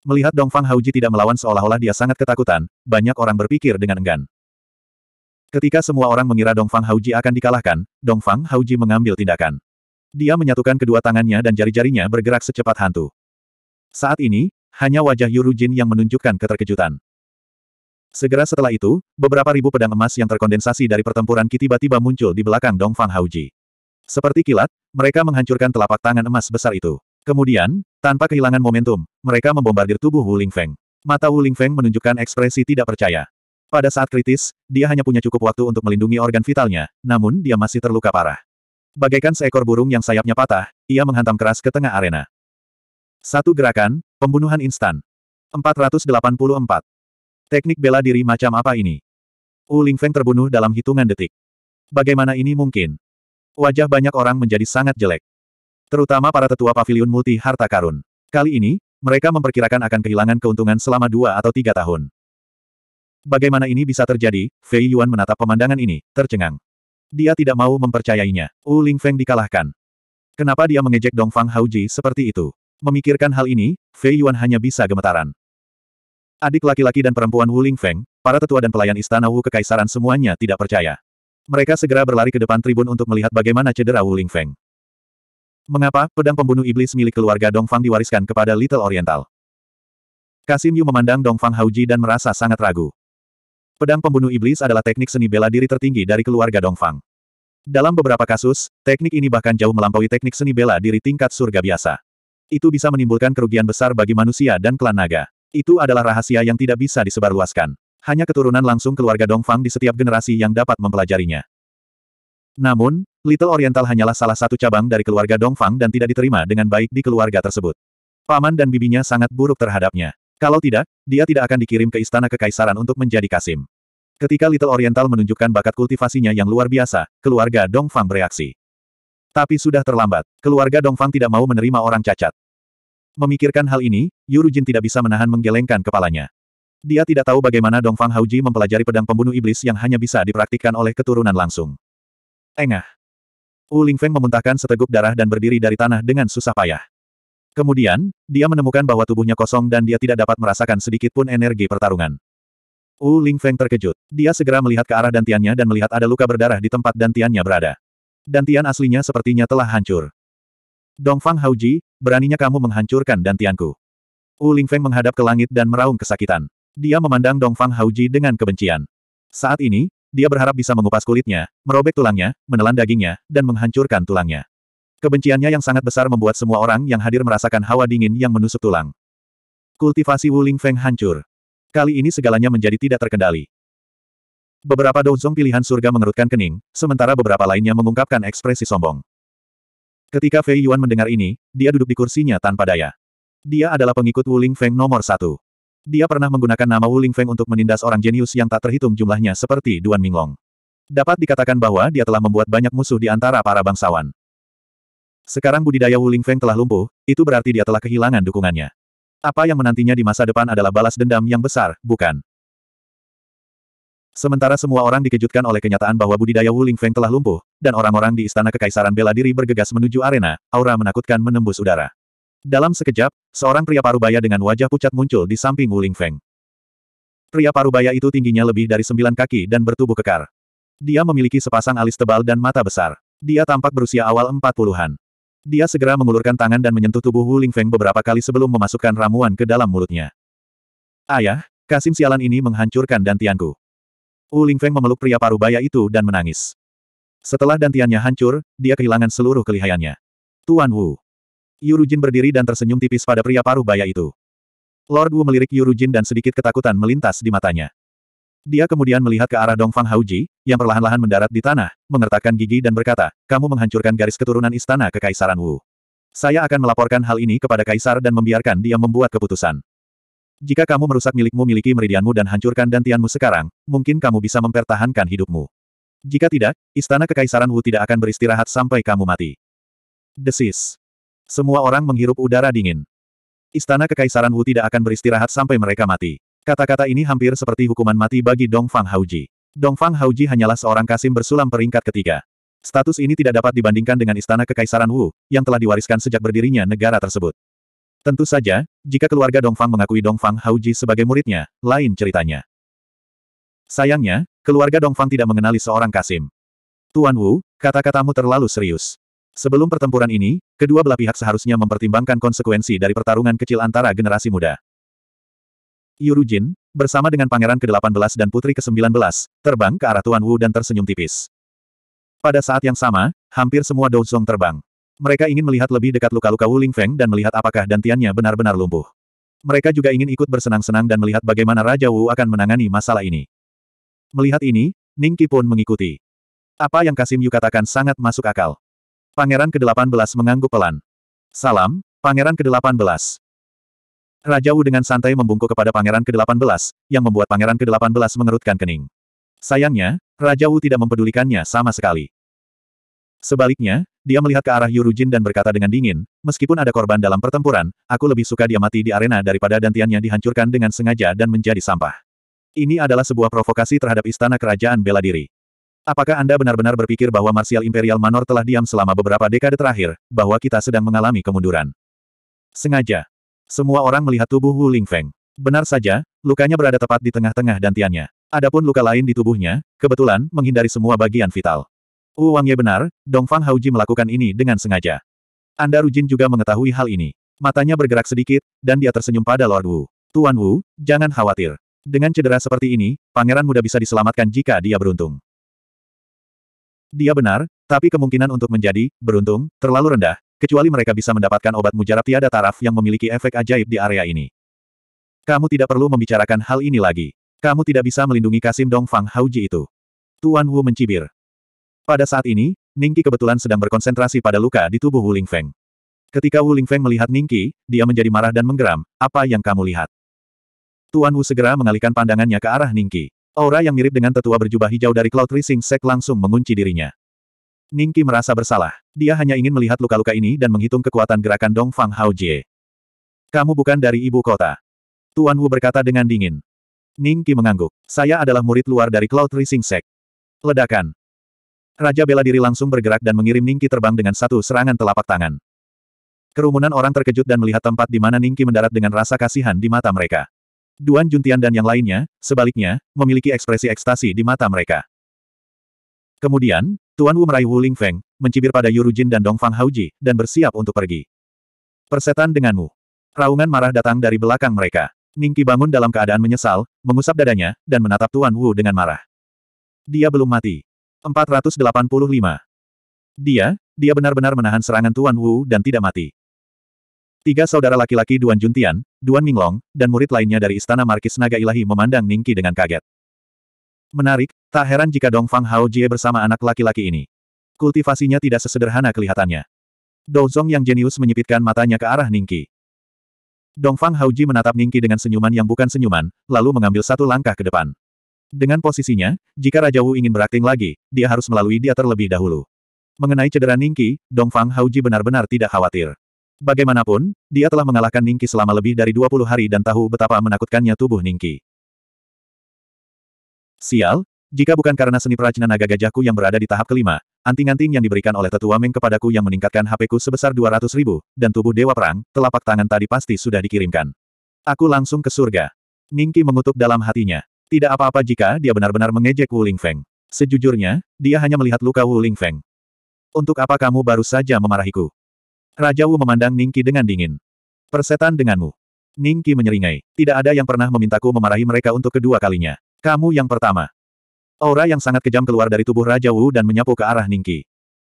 Speaker 1: Melihat Dongfang Hauji tidak melawan seolah-olah dia sangat ketakutan, banyak orang berpikir dengan enggan. Ketika semua orang mengira Dongfang Hauji akan dikalahkan, Dongfang Hauji mengambil tindakan. Dia menyatukan kedua tangannya dan jari-jarinya bergerak secepat hantu. Saat ini, hanya wajah Yuru Jin yang menunjukkan keterkejutan. Segera setelah itu, beberapa ribu pedang emas yang terkondensasi dari pertempuran Ki tiba-tiba muncul di belakang Dongfang Hauji. Seperti kilat, mereka menghancurkan telapak tangan emas besar itu. Kemudian, tanpa kehilangan momentum, mereka membombardir tubuh Wu Lingfeng. Mata Wu Lingfeng menunjukkan ekspresi tidak percaya. Pada saat kritis, dia hanya punya cukup waktu untuk melindungi organ vitalnya, namun dia masih terluka parah. Bagaikan seekor burung yang sayapnya patah, ia menghantam keras ke tengah arena. Satu gerakan, pembunuhan instan. 484. Teknik bela diri macam apa ini? Wu Lingfeng terbunuh dalam hitungan detik. Bagaimana ini mungkin? Wajah banyak orang menjadi sangat jelek. Terutama para tetua pavilion multi harta karun. Kali ini, mereka memperkirakan akan kehilangan keuntungan selama dua atau tiga tahun. Bagaimana ini bisa terjadi? Fei Yuan menatap pemandangan ini, tercengang. Dia tidak mau mempercayainya. Wu Ling Feng dikalahkan. Kenapa dia mengejek Dong Dongfang Hauji seperti itu? Memikirkan hal ini, Fei Yuan hanya bisa gemetaran. Adik laki-laki dan perempuan Wu Ling Feng, para tetua dan pelayan istana Wu Kekaisaran semuanya tidak percaya. Mereka segera berlari ke depan tribun untuk melihat bagaimana cedera Wu Ling Feng. Mengapa pedang pembunuh iblis milik keluarga Dongfang diwariskan kepada Little Oriental? Kasim Yu memandang Dongfang Hauji dan merasa sangat ragu. Pedang pembunuh iblis adalah teknik seni bela diri tertinggi dari keluarga Dongfang. Dalam beberapa kasus, teknik ini bahkan jauh melampaui teknik seni bela diri tingkat surga biasa. Itu bisa menimbulkan kerugian besar bagi manusia dan klan naga. Itu adalah rahasia yang tidak bisa disebarluaskan. Hanya keturunan langsung keluarga Dongfang di setiap generasi yang dapat mempelajarinya. Namun, Little Oriental hanyalah salah satu cabang dari keluarga Dongfang dan tidak diterima dengan baik di keluarga tersebut. Paman dan bibinya sangat buruk terhadapnya. Kalau tidak, dia tidak akan dikirim ke istana kekaisaran untuk menjadi kasim. Ketika Little Oriental menunjukkan bakat kultivasinya yang luar biasa, keluarga Dongfang bereaksi. Tapi sudah terlambat, keluarga Dongfang tidak mau menerima orang cacat. Memikirkan hal ini, Yurujin tidak bisa menahan menggelengkan kepalanya. Dia tidak tahu bagaimana Dongfang Hauji mempelajari pedang pembunuh iblis yang hanya bisa dipraktikkan oleh keturunan langsung. Engah, U Lingfeng memuntahkan seteguk darah dan berdiri dari tanah dengan susah payah. Kemudian, dia menemukan bahwa tubuhnya kosong dan dia tidak dapat merasakan sedikit pun energi pertarungan. U Lingfeng terkejut. Dia segera melihat ke arah dantiannya dan melihat ada luka berdarah di tempat dantiannya berada. Dantian aslinya sepertinya telah hancur. Dongfang Haoji, beraninya kamu menghancurkan dantianku. U Lingfeng menghadap ke langit dan meraung kesakitan. Dia memandang Dongfang Haoji dengan kebencian. Saat ini, dia berharap bisa mengupas kulitnya, merobek tulangnya, menelan dagingnya, dan menghancurkan tulangnya. Kebenciannya yang sangat besar membuat semua orang yang hadir merasakan hawa dingin yang menusuk tulang. Kultivasi Wuling Feng hancur. Kali ini segalanya menjadi tidak terkendali. Beberapa dozong pilihan surga mengerutkan kening, sementara beberapa lainnya mengungkapkan ekspresi sombong. Ketika Fei Yuan mendengar ini, dia duduk di kursinya tanpa daya. Dia adalah pengikut Wuling Feng nomor satu. Dia pernah menggunakan nama Wu Lingfeng untuk menindas orang jenius yang tak terhitung jumlahnya seperti Duan Minglong. Dapat dikatakan bahwa dia telah membuat banyak musuh di antara para bangsawan. Sekarang budidaya Wu Lingfeng telah lumpuh, itu berarti dia telah kehilangan dukungannya. Apa yang menantinya di masa depan adalah balas dendam yang besar, bukan? Sementara semua orang dikejutkan oleh kenyataan bahwa budidaya Wu Lingfeng telah lumpuh, dan orang-orang di istana kekaisaran bela diri bergegas menuju arena, aura menakutkan menembus udara. Dalam sekejap, seorang pria parubaya dengan wajah pucat muncul di samping Wuling Feng. Pria parubaya itu tingginya lebih dari sembilan kaki dan bertubuh kekar. Dia memiliki sepasang alis tebal dan mata besar. Dia tampak berusia awal empat puluhan. Dia segera mengulurkan tangan dan menyentuh tubuh Wuling Feng beberapa kali sebelum memasukkan ramuan ke dalam mulutnya. Ayah, Kasim sialan ini menghancurkan Dantianku. Wuling Feng memeluk pria parubaya itu dan menangis. Setelah dantiannya hancur, dia kehilangan seluruh kelihayannya. Tuan Wu, Yurujin berdiri dan tersenyum tipis pada pria paruh baya itu. Lord Wu melirik Yurujin dan sedikit ketakutan melintas di matanya. Dia kemudian melihat ke arah Dongfang Hauji, yang perlahan-lahan mendarat di tanah, mengertakkan gigi dan berkata, kamu menghancurkan garis keturunan istana kekaisaran Wu. Saya akan melaporkan hal ini kepada kaisar dan membiarkan dia membuat keputusan. Jika kamu merusak milikmu miliki meridianmu dan hancurkan dantianmu sekarang, mungkin kamu bisa mempertahankan hidupmu. Jika tidak, istana kekaisaran Wu tidak akan beristirahat sampai kamu mati. Desis. Semua orang menghirup udara dingin. Istana Kekaisaran Wu tidak akan beristirahat sampai mereka mati. Kata-kata ini hampir seperti hukuman mati bagi Dong Fang Haoji. Dong Fang Haoji hanyalah seorang kasim bersulam peringkat ketiga. Status ini tidak dapat dibandingkan dengan Istana Kekaisaran Wu, yang telah diwariskan sejak berdirinya negara tersebut. Tentu saja, jika keluarga Dong Fang mengakui Dong Fang Haoji sebagai muridnya, lain ceritanya. Sayangnya, keluarga Dong Fang tidak mengenali seorang kasim. Tuan Wu, kata-katamu terlalu serius. Sebelum pertempuran ini, kedua belah pihak seharusnya mempertimbangkan konsekuensi dari pertarungan kecil antara generasi muda. Jin, bersama dengan Pangeran ke-18 dan Putri ke-19, terbang ke arah Tuan Wu dan tersenyum tipis. Pada saat yang sama, hampir semua Douzong terbang. Mereka ingin melihat lebih dekat luka-luka Wu Lingfeng dan melihat apakah dantiannya benar-benar lumpuh. Mereka juga ingin ikut bersenang-senang dan melihat bagaimana Raja Wu akan menangani masalah ini. Melihat ini, Ning Qi pun mengikuti. Apa yang Kasim Yu katakan sangat masuk akal. Pangeran ke-18 mengangguk pelan. Salam, Pangeran ke-18. Raja Wu dengan santai membungkuk kepada Pangeran ke-18, yang membuat Pangeran ke-18 mengerutkan kening. Sayangnya, Raja Wu tidak mempedulikannya sama sekali. Sebaliknya, dia melihat ke arah Yurujin dan berkata dengan dingin, meskipun ada korban dalam pertempuran, aku lebih suka dia mati di arena daripada dantiannya dihancurkan dengan sengaja dan menjadi sampah. Ini adalah sebuah provokasi terhadap istana kerajaan bela diri. Apakah Anda benar-benar berpikir bahwa Martial Imperial Manor telah diam selama beberapa dekade terakhir, bahwa kita sedang mengalami kemunduran? Sengaja. Semua orang melihat tubuh Wu Lingfeng. Benar saja, lukanya berada tepat di tengah-tengah dantiannya. Adapun luka lain di tubuhnya, kebetulan, menghindari semua bagian vital. Wu Wangye benar, Dongfang Hauji melakukan ini dengan sengaja. Anda Ru Jin juga mengetahui hal ini. Matanya bergerak sedikit, dan dia tersenyum pada Lord Wu. Tuan Wu, jangan khawatir. Dengan cedera seperti ini, pangeran muda bisa diselamatkan jika dia beruntung. Dia benar, tapi kemungkinan untuk menjadi beruntung terlalu rendah, kecuali mereka bisa mendapatkan obat mujarab tiada taraf yang memiliki efek ajaib di area ini. Kamu tidak perlu membicarakan hal ini lagi. Kamu tidak bisa melindungi Kasim Dong Fang Hauji itu. Tuan Wu mencibir. Pada saat ini, Ningki kebetulan sedang berkonsentrasi pada luka di tubuh Wu Lingfeng. Ketika Wu Lingfeng melihat Ningki, dia menjadi marah dan menggeram, apa yang kamu lihat? Tuan Wu segera mengalihkan pandangannya ke arah Ningki. Aura yang mirip dengan tetua berjubah hijau dari Cloud Rising Sek langsung mengunci dirinya. Ningki merasa bersalah. Dia hanya ingin melihat luka-luka ini dan menghitung kekuatan gerakan Dong Fang Hao Kamu bukan dari ibu kota. Tuan Wu berkata dengan dingin. Ningki mengangguk. Saya adalah murid luar dari Cloud Rising Sek. Ledakan. Raja bela diri langsung bergerak dan mengirim Ningki terbang dengan satu serangan telapak tangan. Kerumunan orang terkejut dan melihat tempat di mana Ningki mendarat dengan rasa kasihan di mata mereka. Duan Juntian dan yang lainnya, sebaliknya, memiliki ekspresi ekstasi di mata mereka. Kemudian, Tuan Wu meraih Wu Lingfeng, mencibir pada Yu Rujin dan Dongfang Hauji, dan bersiap untuk pergi. Persetan denganmu. Raungan marah datang dari belakang mereka. Ningki bangun dalam keadaan menyesal, mengusap dadanya, dan menatap Tuan Wu dengan marah. Dia belum mati. 485. Dia, dia benar-benar menahan serangan Tuan Wu dan tidak mati. Tiga saudara laki-laki Duan Juntian, Duan Minglong, dan murid lainnya dari Istana Markis Naga Ilahi memandang Ningki dengan kaget. Menarik, tak heran jika Dong Fang Hao Jie bersama anak laki-laki ini. Kultivasinya tidak sesederhana kelihatannya. Dou Zong yang jenius menyipitkan matanya ke arah Ningki. Dong Fang Hao Jie menatap Ningki dengan senyuman yang bukan senyuman, lalu mengambil satu langkah ke depan. Dengan posisinya, jika Raja Wu ingin berakting lagi, dia harus melalui dia terlebih dahulu. Mengenai cedera Ningki, Dong Fang Hao Jie benar-benar tidak khawatir. Bagaimanapun, dia telah mengalahkan Ningki selama lebih dari 20 hari dan tahu betapa menakutkannya tubuh Ningki. Sial, jika bukan karena seni peracunan naga gajahku yang berada di tahap kelima, anting-anting yang diberikan oleh tetua Meng kepadaku yang meningkatkan HP-ku sebesar 200 ribu, dan tubuh Dewa Perang, telapak tangan tadi pasti sudah dikirimkan. Aku langsung ke surga. Ningki mengutuk dalam hatinya. Tidak apa-apa jika dia benar-benar mengejek Wu Lingfeng. Sejujurnya, dia hanya melihat luka Wu Lingfeng. Untuk apa kamu baru saja memarahiku? Raja Wu memandang Ningki dengan dingin. Persetan denganmu. Ningki menyeringai. Tidak ada yang pernah memintaku memarahi mereka untuk kedua kalinya. Kamu yang pertama. Aura yang sangat kejam keluar dari tubuh Raja Wu dan menyapu ke arah Ningki.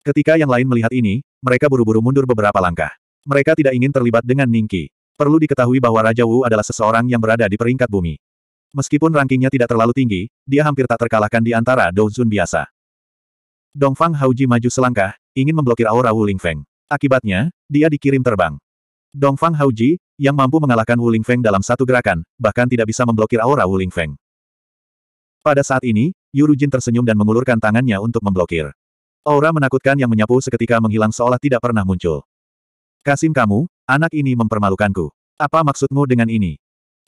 Speaker 1: Ketika yang lain melihat ini, mereka buru-buru mundur beberapa langkah. Mereka tidak ingin terlibat dengan Ningki. Perlu diketahui bahwa Raja Wu adalah seseorang yang berada di peringkat bumi. Meskipun rankingnya tidak terlalu tinggi, dia hampir tak terkalahkan di antara Douzun biasa. Dongfang Hauji maju selangkah, ingin memblokir aura Wu Lingfeng. Akibatnya, dia dikirim terbang. Dongfang Haoji, yang mampu mengalahkan Wu Lingfeng dalam satu gerakan, bahkan tidak bisa memblokir aura Wu Lingfeng. Pada saat ini, Yurujin tersenyum dan mengulurkan tangannya untuk memblokir. Aura menakutkan yang menyapu seketika menghilang seolah tidak pernah muncul. Kasim kamu, anak ini mempermalukanku. Apa maksudmu dengan ini?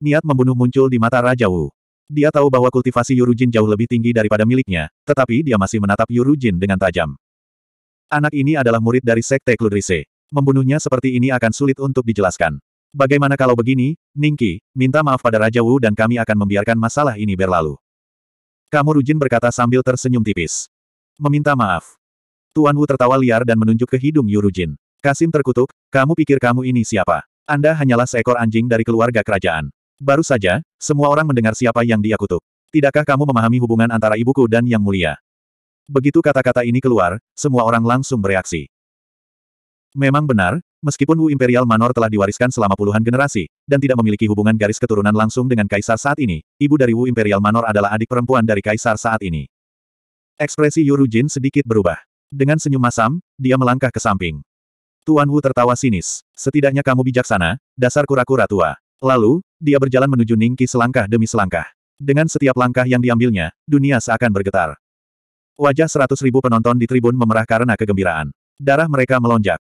Speaker 1: Niat membunuh muncul di mata Raja Wu. Dia tahu bahwa kultivasi Yurujin jauh lebih tinggi daripada miliknya, tetapi dia masih menatap Yurujin dengan tajam. Anak ini adalah murid dari Sekte Kludrise. Membunuhnya seperti ini akan sulit untuk dijelaskan. Bagaimana kalau begini, Ningki, minta maaf pada Raja Wu dan kami akan membiarkan masalah ini berlalu. Kamu Rujin berkata sambil tersenyum tipis. Meminta maaf. Tuan Wu tertawa liar dan menunjuk ke hidung Yu Rujin. Kasim terkutuk, kamu pikir kamu ini siapa? Anda hanyalah seekor anjing dari keluarga kerajaan. Baru saja, semua orang mendengar siapa yang dia kutuk. Tidakkah kamu memahami hubungan antara ibuku dan yang mulia? Begitu kata-kata ini keluar, semua orang langsung bereaksi. Memang benar, meskipun Wu Imperial Manor telah diwariskan selama puluhan generasi, dan tidak memiliki hubungan garis keturunan langsung dengan Kaisar saat ini, ibu dari Wu Imperial Manor adalah adik perempuan dari Kaisar saat ini. Ekspresi Yu Rujin sedikit berubah. Dengan senyum masam, dia melangkah ke samping. Tuan Wu tertawa sinis. Setidaknya kamu bijaksana, dasar kura-kura tua. Lalu, dia berjalan menuju Ningki selangkah demi selangkah. Dengan setiap langkah yang diambilnya, dunia seakan bergetar. Wajah seratus ribu penonton di tribun memerah karena kegembiraan. Darah mereka melonjak.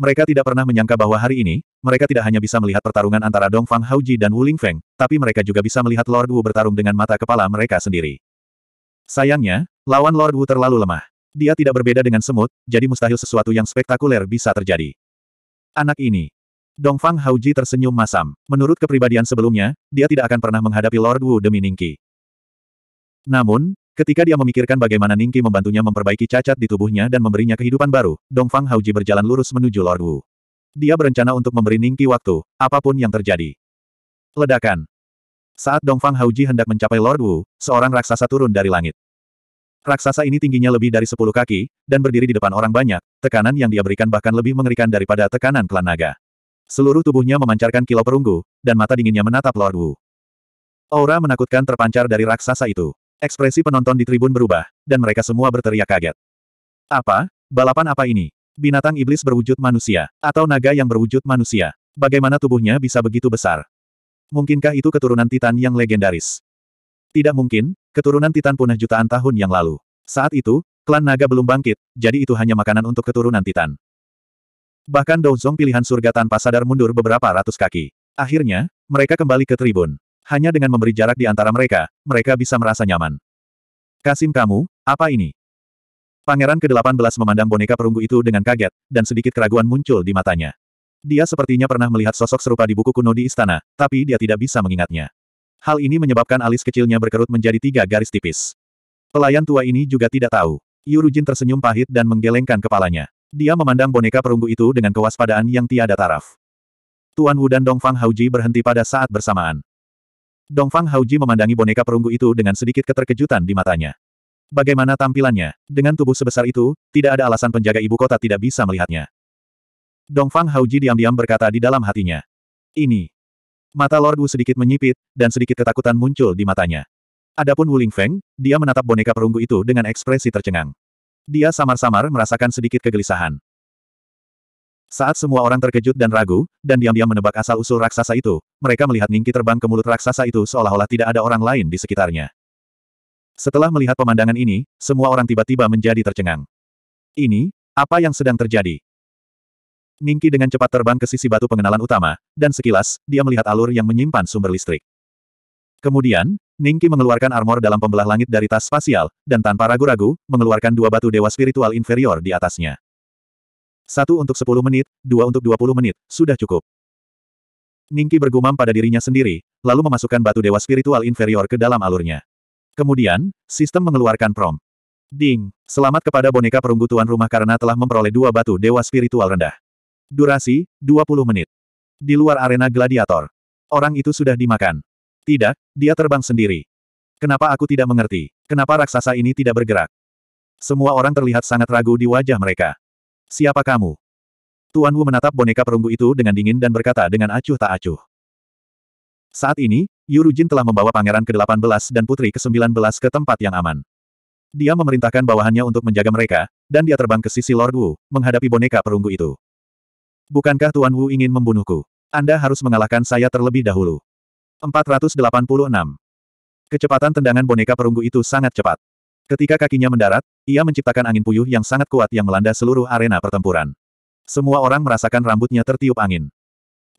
Speaker 1: Mereka tidak pernah menyangka bahwa hari ini, mereka tidak hanya bisa melihat pertarungan antara Dongfang Fang Haoji dan Wu Lingfeng, tapi mereka juga bisa melihat Lord Wu bertarung dengan mata kepala mereka sendiri. Sayangnya, lawan Lord Wu terlalu lemah. Dia tidak berbeda dengan semut, jadi mustahil sesuatu yang spektakuler bisa terjadi. Anak ini. Dongfang Fang Haoji tersenyum masam. Menurut kepribadian sebelumnya, dia tidak akan pernah menghadapi Lord Wu demi Ningki. Namun, Ketika dia memikirkan bagaimana Ningki membantunya memperbaiki cacat di tubuhnya dan memberinya kehidupan baru, Dongfang Hauji berjalan lurus menuju Lord Wu. Dia berencana untuk memberi Ningki waktu, apapun yang terjadi. Ledakan. Saat Dongfang Hauji hendak mencapai Lord Wu, seorang raksasa turun dari langit. Raksasa ini tingginya lebih dari 10 kaki, dan berdiri di depan orang banyak, tekanan yang dia berikan bahkan lebih mengerikan daripada tekanan klan naga. Seluruh tubuhnya memancarkan kilau perunggu, dan mata dinginnya menatap Lord Wu. Aura menakutkan terpancar dari raksasa itu. Ekspresi penonton di tribun berubah, dan mereka semua berteriak kaget. Apa? Balapan apa ini? Binatang iblis berwujud manusia, atau naga yang berwujud manusia. Bagaimana tubuhnya bisa begitu besar? Mungkinkah itu keturunan Titan yang legendaris? Tidak mungkin, keturunan Titan punah jutaan tahun yang lalu. Saat itu, klan naga belum bangkit, jadi itu hanya makanan untuk keturunan Titan. Bahkan Douzong pilihan surga tanpa sadar mundur beberapa ratus kaki. Akhirnya, mereka kembali ke tribun. Hanya dengan memberi jarak di antara mereka, mereka bisa merasa nyaman. Kasim kamu, apa ini? Pangeran ke-18 memandang boneka perunggu itu dengan kaget, dan sedikit keraguan muncul di matanya. Dia sepertinya pernah melihat sosok serupa di buku kuno di istana, tapi dia tidak bisa mengingatnya. Hal ini menyebabkan alis kecilnya berkerut menjadi tiga garis tipis. Pelayan tua ini juga tidak tahu. Yurujin tersenyum pahit dan menggelengkan kepalanya. Dia memandang boneka perunggu itu dengan kewaspadaan yang tiada taraf. Tuan Wu dan Dongfang Hauji berhenti pada saat bersamaan. Dongfang Hauji memandangi boneka perunggu itu dengan sedikit keterkejutan di matanya. Bagaimana tampilannya? Dengan tubuh sebesar itu, tidak ada alasan penjaga ibu kota tidak bisa melihatnya. Dongfang Hauji diam-diam berkata di dalam hatinya. Ini. Mata Lord Wu sedikit menyipit, dan sedikit ketakutan muncul di matanya. Adapun Wu Ling Feng, dia menatap boneka perunggu itu dengan ekspresi tercengang. Dia samar-samar merasakan sedikit kegelisahan. Saat semua orang terkejut dan ragu, dan diam-diam menebak asal-usul raksasa itu, mereka melihat Ningki terbang ke mulut raksasa itu seolah-olah tidak ada orang lain di sekitarnya. Setelah melihat pemandangan ini, semua orang tiba-tiba menjadi tercengang. Ini, apa yang sedang terjadi? Ningki dengan cepat terbang ke sisi batu pengenalan utama, dan sekilas, dia melihat alur yang menyimpan sumber listrik. Kemudian, Ningki mengeluarkan armor dalam pembelah langit dari tas spasial, dan tanpa ragu-ragu, mengeluarkan dua batu dewa spiritual inferior di atasnya. Satu untuk sepuluh menit, dua untuk dua puluh menit, sudah cukup. Ningki bergumam pada dirinya sendiri, lalu memasukkan batu dewa spiritual inferior ke dalam alurnya. Kemudian, sistem mengeluarkan prom. Ding, selamat kepada boneka perunggu tuan rumah karena telah memperoleh dua batu dewa spiritual rendah. Durasi, 20 menit. Di luar arena gladiator. Orang itu sudah dimakan. Tidak, dia terbang sendiri. Kenapa aku tidak mengerti? Kenapa raksasa ini tidak bergerak? Semua orang terlihat sangat ragu di wajah mereka. Siapa kamu? Tuan Wu menatap boneka perunggu itu dengan dingin dan berkata dengan acuh tak acuh. Saat ini, Yurujin telah membawa pangeran ke-18 dan putri ke-19 ke tempat yang aman. Dia memerintahkan bawahannya untuk menjaga mereka, dan dia terbang ke sisi Lord Wu, menghadapi boneka perunggu itu. Bukankah Tuan Wu ingin membunuhku? Anda harus mengalahkan saya terlebih dahulu. 486. Kecepatan tendangan boneka perunggu itu sangat cepat. Ketika kakinya mendarat, ia menciptakan angin puyuh yang sangat kuat yang melanda seluruh arena pertempuran. Semua orang merasakan rambutnya tertiup angin.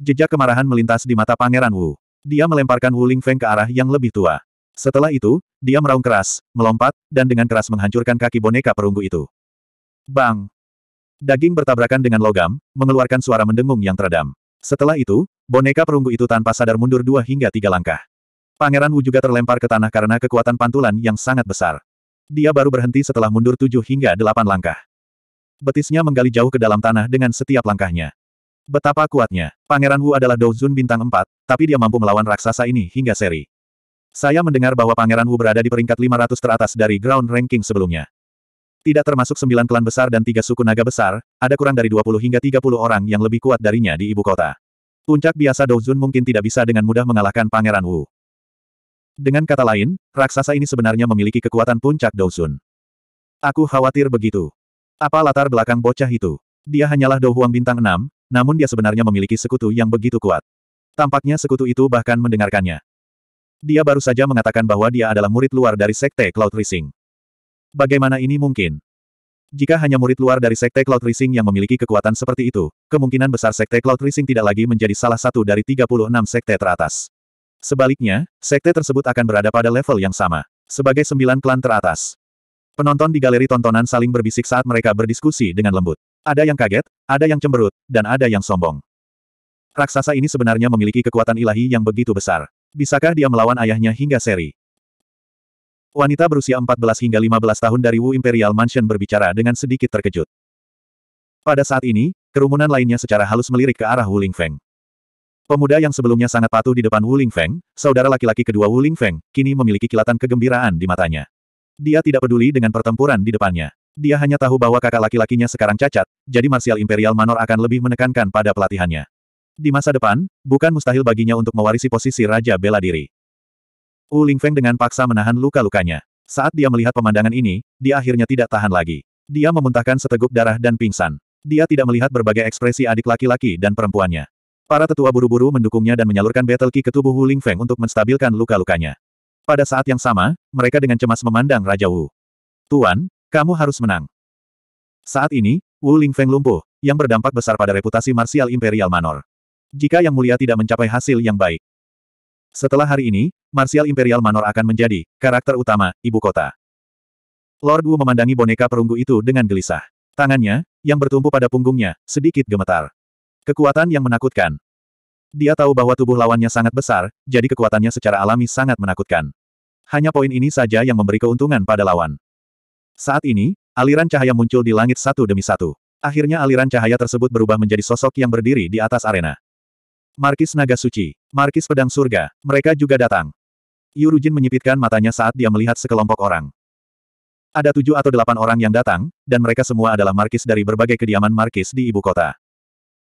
Speaker 1: Jejak kemarahan melintas di mata Pangeran Wu. Dia melemparkan Wu Ling Feng ke arah yang lebih tua. Setelah itu, dia meraung keras, melompat, dan dengan keras menghancurkan kaki boneka perunggu itu. Bang! Daging bertabrakan dengan logam, mengeluarkan suara mendengung yang teredam. Setelah itu, boneka perunggu itu tanpa sadar mundur dua hingga tiga langkah. Pangeran Wu juga terlempar ke tanah karena kekuatan pantulan yang sangat besar. Dia baru berhenti setelah mundur tujuh hingga delapan langkah. Betisnya menggali jauh ke dalam tanah dengan setiap langkahnya. Betapa kuatnya. Pangeran Wu adalah Douzun bintang empat, tapi dia mampu melawan raksasa ini hingga seri. Saya mendengar bahwa Pangeran Wu berada di peringkat 500 teratas dari ground ranking sebelumnya. Tidak termasuk sembilan klan besar dan tiga suku naga besar, ada kurang dari 20 hingga 30 orang yang lebih kuat darinya di ibu kota. Puncak biasa Douzun mungkin tidak bisa dengan mudah mengalahkan Pangeran Wu. Dengan kata lain, raksasa ini sebenarnya memiliki kekuatan puncak Dousun. Aku khawatir begitu. Apa latar belakang bocah itu? Dia hanyalah Dou bintang 6, namun dia sebenarnya memiliki sekutu yang begitu kuat. Tampaknya sekutu itu bahkan mendengarkannya. Dia baru saja mengatakan bahwa dia adalah murid luar dari Sekte Cloud Rising. Bagaimana ini mungkin? Jika hanya murid luar dari Sekte Cloud Rising yang memiliki kekuatan seperti itu, kemungkinan besar Sekte Cloud Rising tidak lagi menjadi salah satu dari 36 Sekte teratas. Sebaliknya, sekte tersebut akan berada pada level yang sama. Sebagai sembilan klan teratas. Penonton di galeri tontonan saling berbisik saat mereka berdiskusi dengan lembut. Ada yang kaget, ada yang cemberut, dan ada yang sombong. Raksasa ini sebenarnya memiliki kekuatan ilahi yang begitu besar. Bisakah dia melawan ayahnya hingga seri? Wanita berusia 14 hingga 15 tahun dari Wu Imperial Mansion berbicara dengan sedikit terkejut. Pada saat ini, kerumunan lainnya secara halus melirik ke arah Wu Lingfeng. Pemuda yang sebelumnya sangat patuh di depan Wuling Feng, saudara laki-laki kedua Wuling Feng, kini memiliki kilatan kegembiraan di matanya. Dia tidak peduli dengan pertempuran di depannya. Dia hanya tahu bahwa kakak laki-lakinya sekarang cacat, jadi Martial Imperial Manor akan lebih menekankan pada pelatihannya. Di masa depan, bukan mustahil baginya untuk mewarisi posisi Raja Bela Diri. Wu Lingfeng dengan paksa menahan luka-lukanya. Saat dia melihat pemandangan ini, dia akhirnya tidak tahan lagi. Dia memuntahkan seteguk darah dan pingsan. Dia tidak melihat berbagai ekspresi adik laki-laki dan perempuannya. Para tetua buru-buru mendukungnya dan menyalurkan battle key ke tubuh Wu Ling Feng untuk menstabilkan luka-lukanya. Pada saat yang sama, mereka dengan cemas memandang Raja Wu. Tuan, kamu harus menang. Saat ini, Wu Ling Feng lumpuh, yang berdampak besar pada reputasi marsial Imperial Manor. Jika Yang Mulia tidak mencapai hasil yang baik. Setelah hari ini, Marsial Imperial Manor akan menjadi karakter utama, ibu kota. Lord Wu memandangi boneka perunggu itu dengan gelisah. Tangannya, yang bertumpu pada punggungnya, sedikit gemetar. Kekuatan yang menakutkan. Dia tahu bahwa tubuh lawannya sangat besar, jadi kekuatannya secara alami sangat menakutkan. Hanya poin ini saja yang memberi keuntungan pada lawan. Saat ini, aliran cahaya muncul di langit satu demi satu. Akhirnya aliran cahaya tersebut berubah menjadi sosok yang berdiri di atas arena. Markis Naga Suci, Markis Pedang Surga, mereka juga datang. Yurujin menyipitkan matanya saat dia melihat sekelompok orang. Ada tujuh atau delapan orang yang datang, dan mereka semua adalah markis dari berbagai kediaman markis di ibu kota.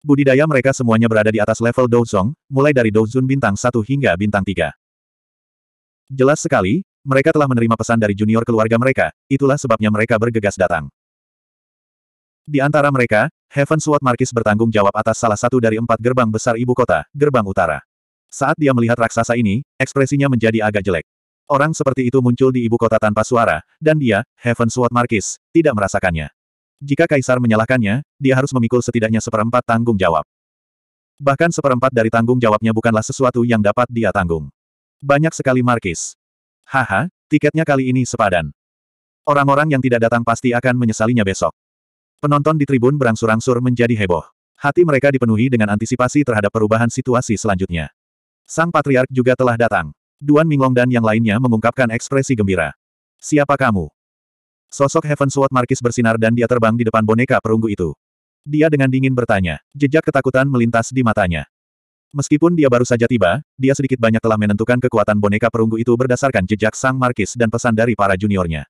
Speaker 1: Budidaya mereka semuanya berada di atas level Douzong, mulai dari Douzun bintang 1 hingga bintang 3. Jelas sekali, mereka telah menerima pesan dari junior keluarga mereka, itulah sebabnya mereka bergegas datang. Di antara mereka, Heaven Sword Markis bertanggung jawab atas salah satu dari empat gerbang besar ibu kota, gerbang utara. Saat dia melihat raksasa ini, ekspresinya menjadi agak jelek. Orang seperti itu muncul di ibu kota tanpa suara, dan dia, Heaven Sword Markis, tidak merasakannya. Jika kaisar menyalahkannya, dia harus memikul setidaknya seperempat tanggung jawab. Bahkan seperempat dari tanggung jawabnya bukanlah sesuatu yang dapat dia tanggung. Banyak sekali markis. Haha, tiketnya kali ini sepadan. Orang-orang yang tidak datang pasti akan menyesalinya besok. Penonton di tribun berangsur-angsur menjadi heboh. Hati mereka dipenuhi dengan antisipasi terhadap perubahan situasi selanjutnya. Sang patriark juga telah datang. Duan Minglong dan yang lainnya mengungkapkan ekspresi gembira. Siapa kamu? Sosok Heaven Sword Markis bersinar dan dia terbang di depan boneka perunggu itu. Dia dengan dingin bertanya. Jejak ketakutan melintas di matanya. Meskipun dia baru saja tiba, dia sedikit banyak telah menentukan kekuatan boneka perunggu itu berdasarkan jejak sang Markis dan pesan dari para juniornya.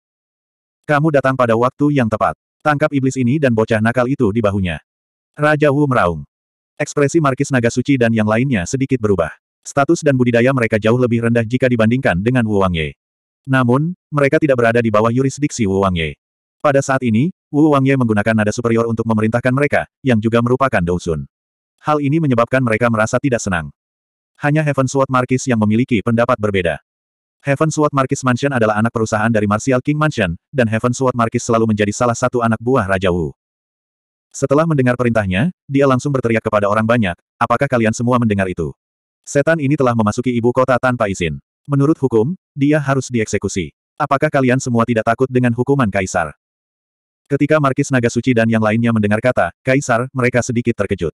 Speaker 1: Kamu datang pada waktu yang tepat. Tangkap iblis ini dan bocah nakal itu di bahunya. Raja Wu meraung. Ekspresi Markis Naga Suci dan yang lainnya sedikit berubah. Status dan budidaya mereka jauh lebih rendah jika dibandingkan dengan Wu Wangye. Namun, mereka tidak berada di bawah yurisdiksi Wu Wangye. Pada saat ini, Wu Wangye menggunakan nada superior untuk memerintahkan mereka, yang juga merupakan Douzun. Hal ini menyebabkan mereka merasa tidak senang. Hanya Heaven Sword Marquis yang memiliki pendapat berbeda. Heaven Sword Marquis Mansion adalah anak perusahaan dari Martial King Mansion, dan Heaven Sword Marquis selalu menjadi salah satu anak buah Raja Wu. Setelah mendengar perintahnya, dia langsung berteriak kepada orang banyak, apakah kalian semua mendengar itu? Setan ini telah memasuki ibu kota tanpa izin. Menurut hukum, dia harus dieksekusi. Apakah kalian semua tidak takut dengan hukuman Kaisar? Ketika Markis Naga Suci dan yang lainnya mendengar kata, Kaisar, mereka sedikit terkejut.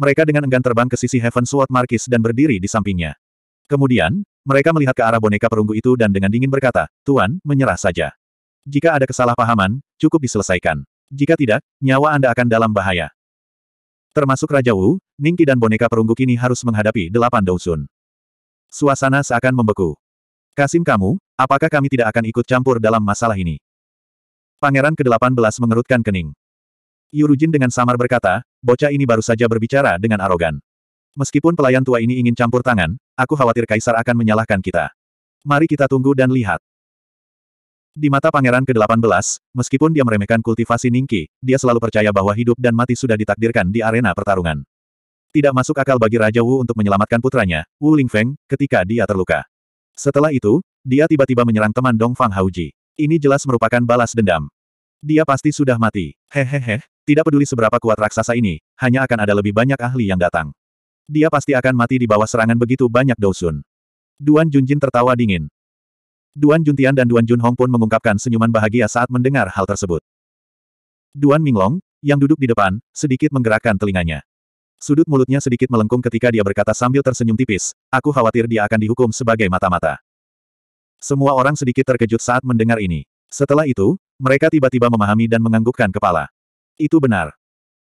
Speaker 1: Mereka dengan enggan terbang ke sisi Heaven Sword Markis dan berdiri di sampingnya. Kemudian, mereka melihat ke arah boneka perunggu itu dan dengan dingin berkata, Tuan, menyerah saja. Jika ada kesalahpahaman, cukup diselesaikan. Jika tidak, nyawa Anda akan dalam bahaya. Termasuk Raja Wu, Ningki dan boneka perunggu kini harus menghadapi delapan Douzun. Suasana seakan membeku. Kasim kamu, apakah kami tidak akan ikut campur dalam masalah ini? Pangeran ke-18 mengerutkan kening. Yurujin dengan samar berkata, bocah ini baru saja berbicara dengan arogan. Meskipun pelayan tua ini ingin campur tangan, aku khawatir kaisar akan menyalahkan kita. Mari kita tunggu dan lihat. Di mata pangeran ke-18, meskipun dia meremehkan kultivasi Ningki, dia selalu percaya bahwa hidup dan mati sudah ditakdirkan di arena pertarungan. Tidak masuk akal bagi Raja Wu untuk menyelamatkan putranya, Wu Lingfeng, ketika dia terluka. Setelah itu, dia tiba-tiba menyerang teman Dong Fang Hauji. Ini jelas merupakan balas dendam. Dia pasti sudah mati. Hehehe, tidak peduli seberapa kuat raksasa ini, hanya akan ada lebih banyak ahli yang datang. Dia pasti akan mati di bawah serangan begitu banyak dosun. Duan Junjin tertawa dingin. Duan Juntian dan Duan Junhong pun mengungkapkan senyuman bahagia saat mendengar hal tersebut. Duan Minglong, yang duduk di depan, sedikit menggerakkan telinganya. Sudut mulutnya sedikit melengkung ketika dia berkata sambil tersenyum tipis, aku khawatir dia akan dihukum sebagai mata-mata. Semua orang sedikit terkejut saat mendengar ini. Setelah itu, mereka tiba-tiba memahami dan menganggukkan kepala. Itu benar.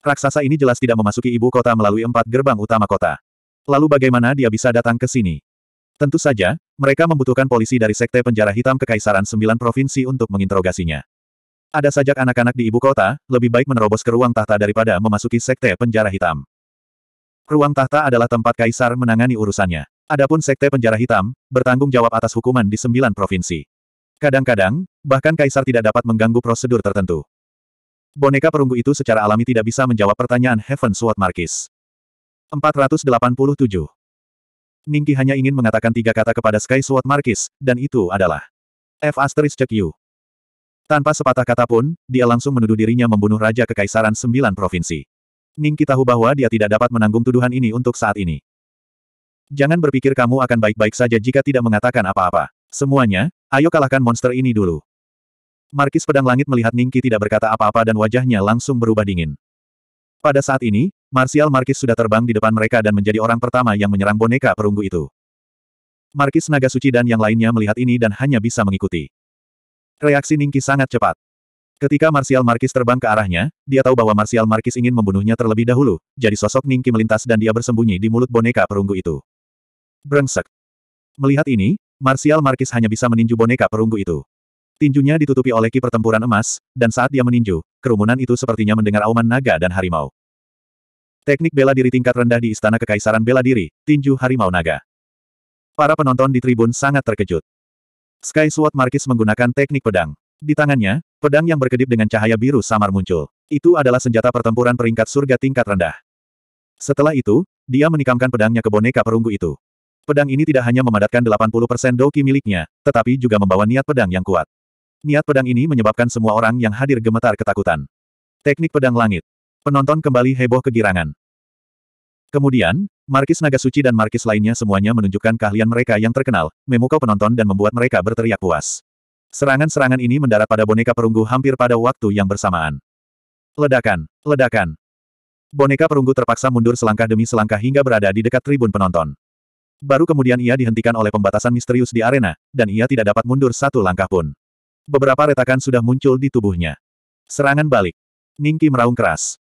Speaker 1: Raksasa ini jelas tidak memasuki ibu kota melalui empat gerbang utama kota. Lalu bagaimana dia bisa datang ke sini? Tentu saja, mereka membutuhkan polisi dari Sekte Penjara Hitam Kekaisaran Sembilan Provinsi untuk menginterogasinya. Ada sajak anak-anak di ibu kota, lebih baik menerobos ke ruang tahta daripada memasuki sekte penjara hitam. Ruang tahta adalah tempat kaisar menangani urusannya. Adapun sekte penjara hitam, bertanggung jawab atas hukuman di sembilan provinsi. Kadang-kadang, bahkan kaisar tidak dapat mengganggu prosedur tertentu. Boneka perunggu itu secara alami tidak bisa menjawab pertanyaan Heaven Sword Markis. 487. Ningki hanya ingin mengatakan tiga kata kepada Sky Sword Markis, dan itu adalah F asteris cek you. Tanpa sepatah kata pun, dia langsung menuduh dirinya membunuh Raja Kekaisaran Sembilan Provinsi. Ning tahu bahwa dia tidak dapat menanggung tuduhan ini untuk saat ini. Jangan berpikir kamu akan baik-baik saja jika tidak mengatakan apa-apa. Semuanya, ayo kalahkan monster ini dulu. Markis Pedang Langit melihat Ningki tidak berkata apa-apa dan wajahnya langsung berubah dingin. Pada saat ini, Martial Markis sudah terbang di depan mereka dan menjadi orang pertama yang menyerang boneka perunggu itu. Markis Naga Suci dan yang lainnya melihat ini dan hanya bisa mengikuti. Reaksi Ningki sangat cepat. Ketika Marsial Markis terbang ke arahnya, dia tahu bahwa Marsial Markis ingin membunuhnya terlebih dahulu, jadi sosok Ningki melintas dan dia bersembunyi di mulut boneka perunggu itu. Brengsek. Melihat ini, Marsial Markis hanya bisa meninju boneka perunggu itu. Tinjunya ditutupi oleh ki pertempuran emas, dan saat dia meninju, kerumunan itu sepertinya mendengar auman naga dan harimau. Teknik bela diri tingkat rendah di Istana Kekaisaran Bela Diri, Tinju Harimau Naga. Para penonton di tribun sangat terkejut. Sky Sword Markis menggunakan teknik pedang. Di tangannya, pedang yang berkedip dengan cahaya biru samar muncul. Itu adalah senjata pertempuran peringkat surga tingkat rendah. Setelah itu, dia menikamkan pedangnya ke boneka perunggu itu. Pedang ini tidak hanya memadatkan 80% doki miliknya, tetapi juga membawa niat pedang yang kuat. Niat pedang ini menyebabkan semua orang yang hadir gemetar ketakutan. Teknik pedang langit. Penonton kembali heboh kegirangan. Kemudian, Markis Naga Suci dan Markis lainnya semuanya menunjukkan keahlian mereka yang terkenal, memukau penonton dan membuat mereka berteriak puas. Serangan-serangan ini mendarat pada boneka perunggu hampir pada waktu yang bersamaan. Ledakan, ledakan. Boneka perunggu terpaksa mundur selangkah demi selangkah hingga berada di dekat tribun penonton. Baru kemudian ia dihentikan oleh pembatasan misterius di arena, dan ia tidak dapat mundur satu langkah pun. Beberapa retakan sudah muncul di tubuhnya. Serangan balik. Ningki meraung keras.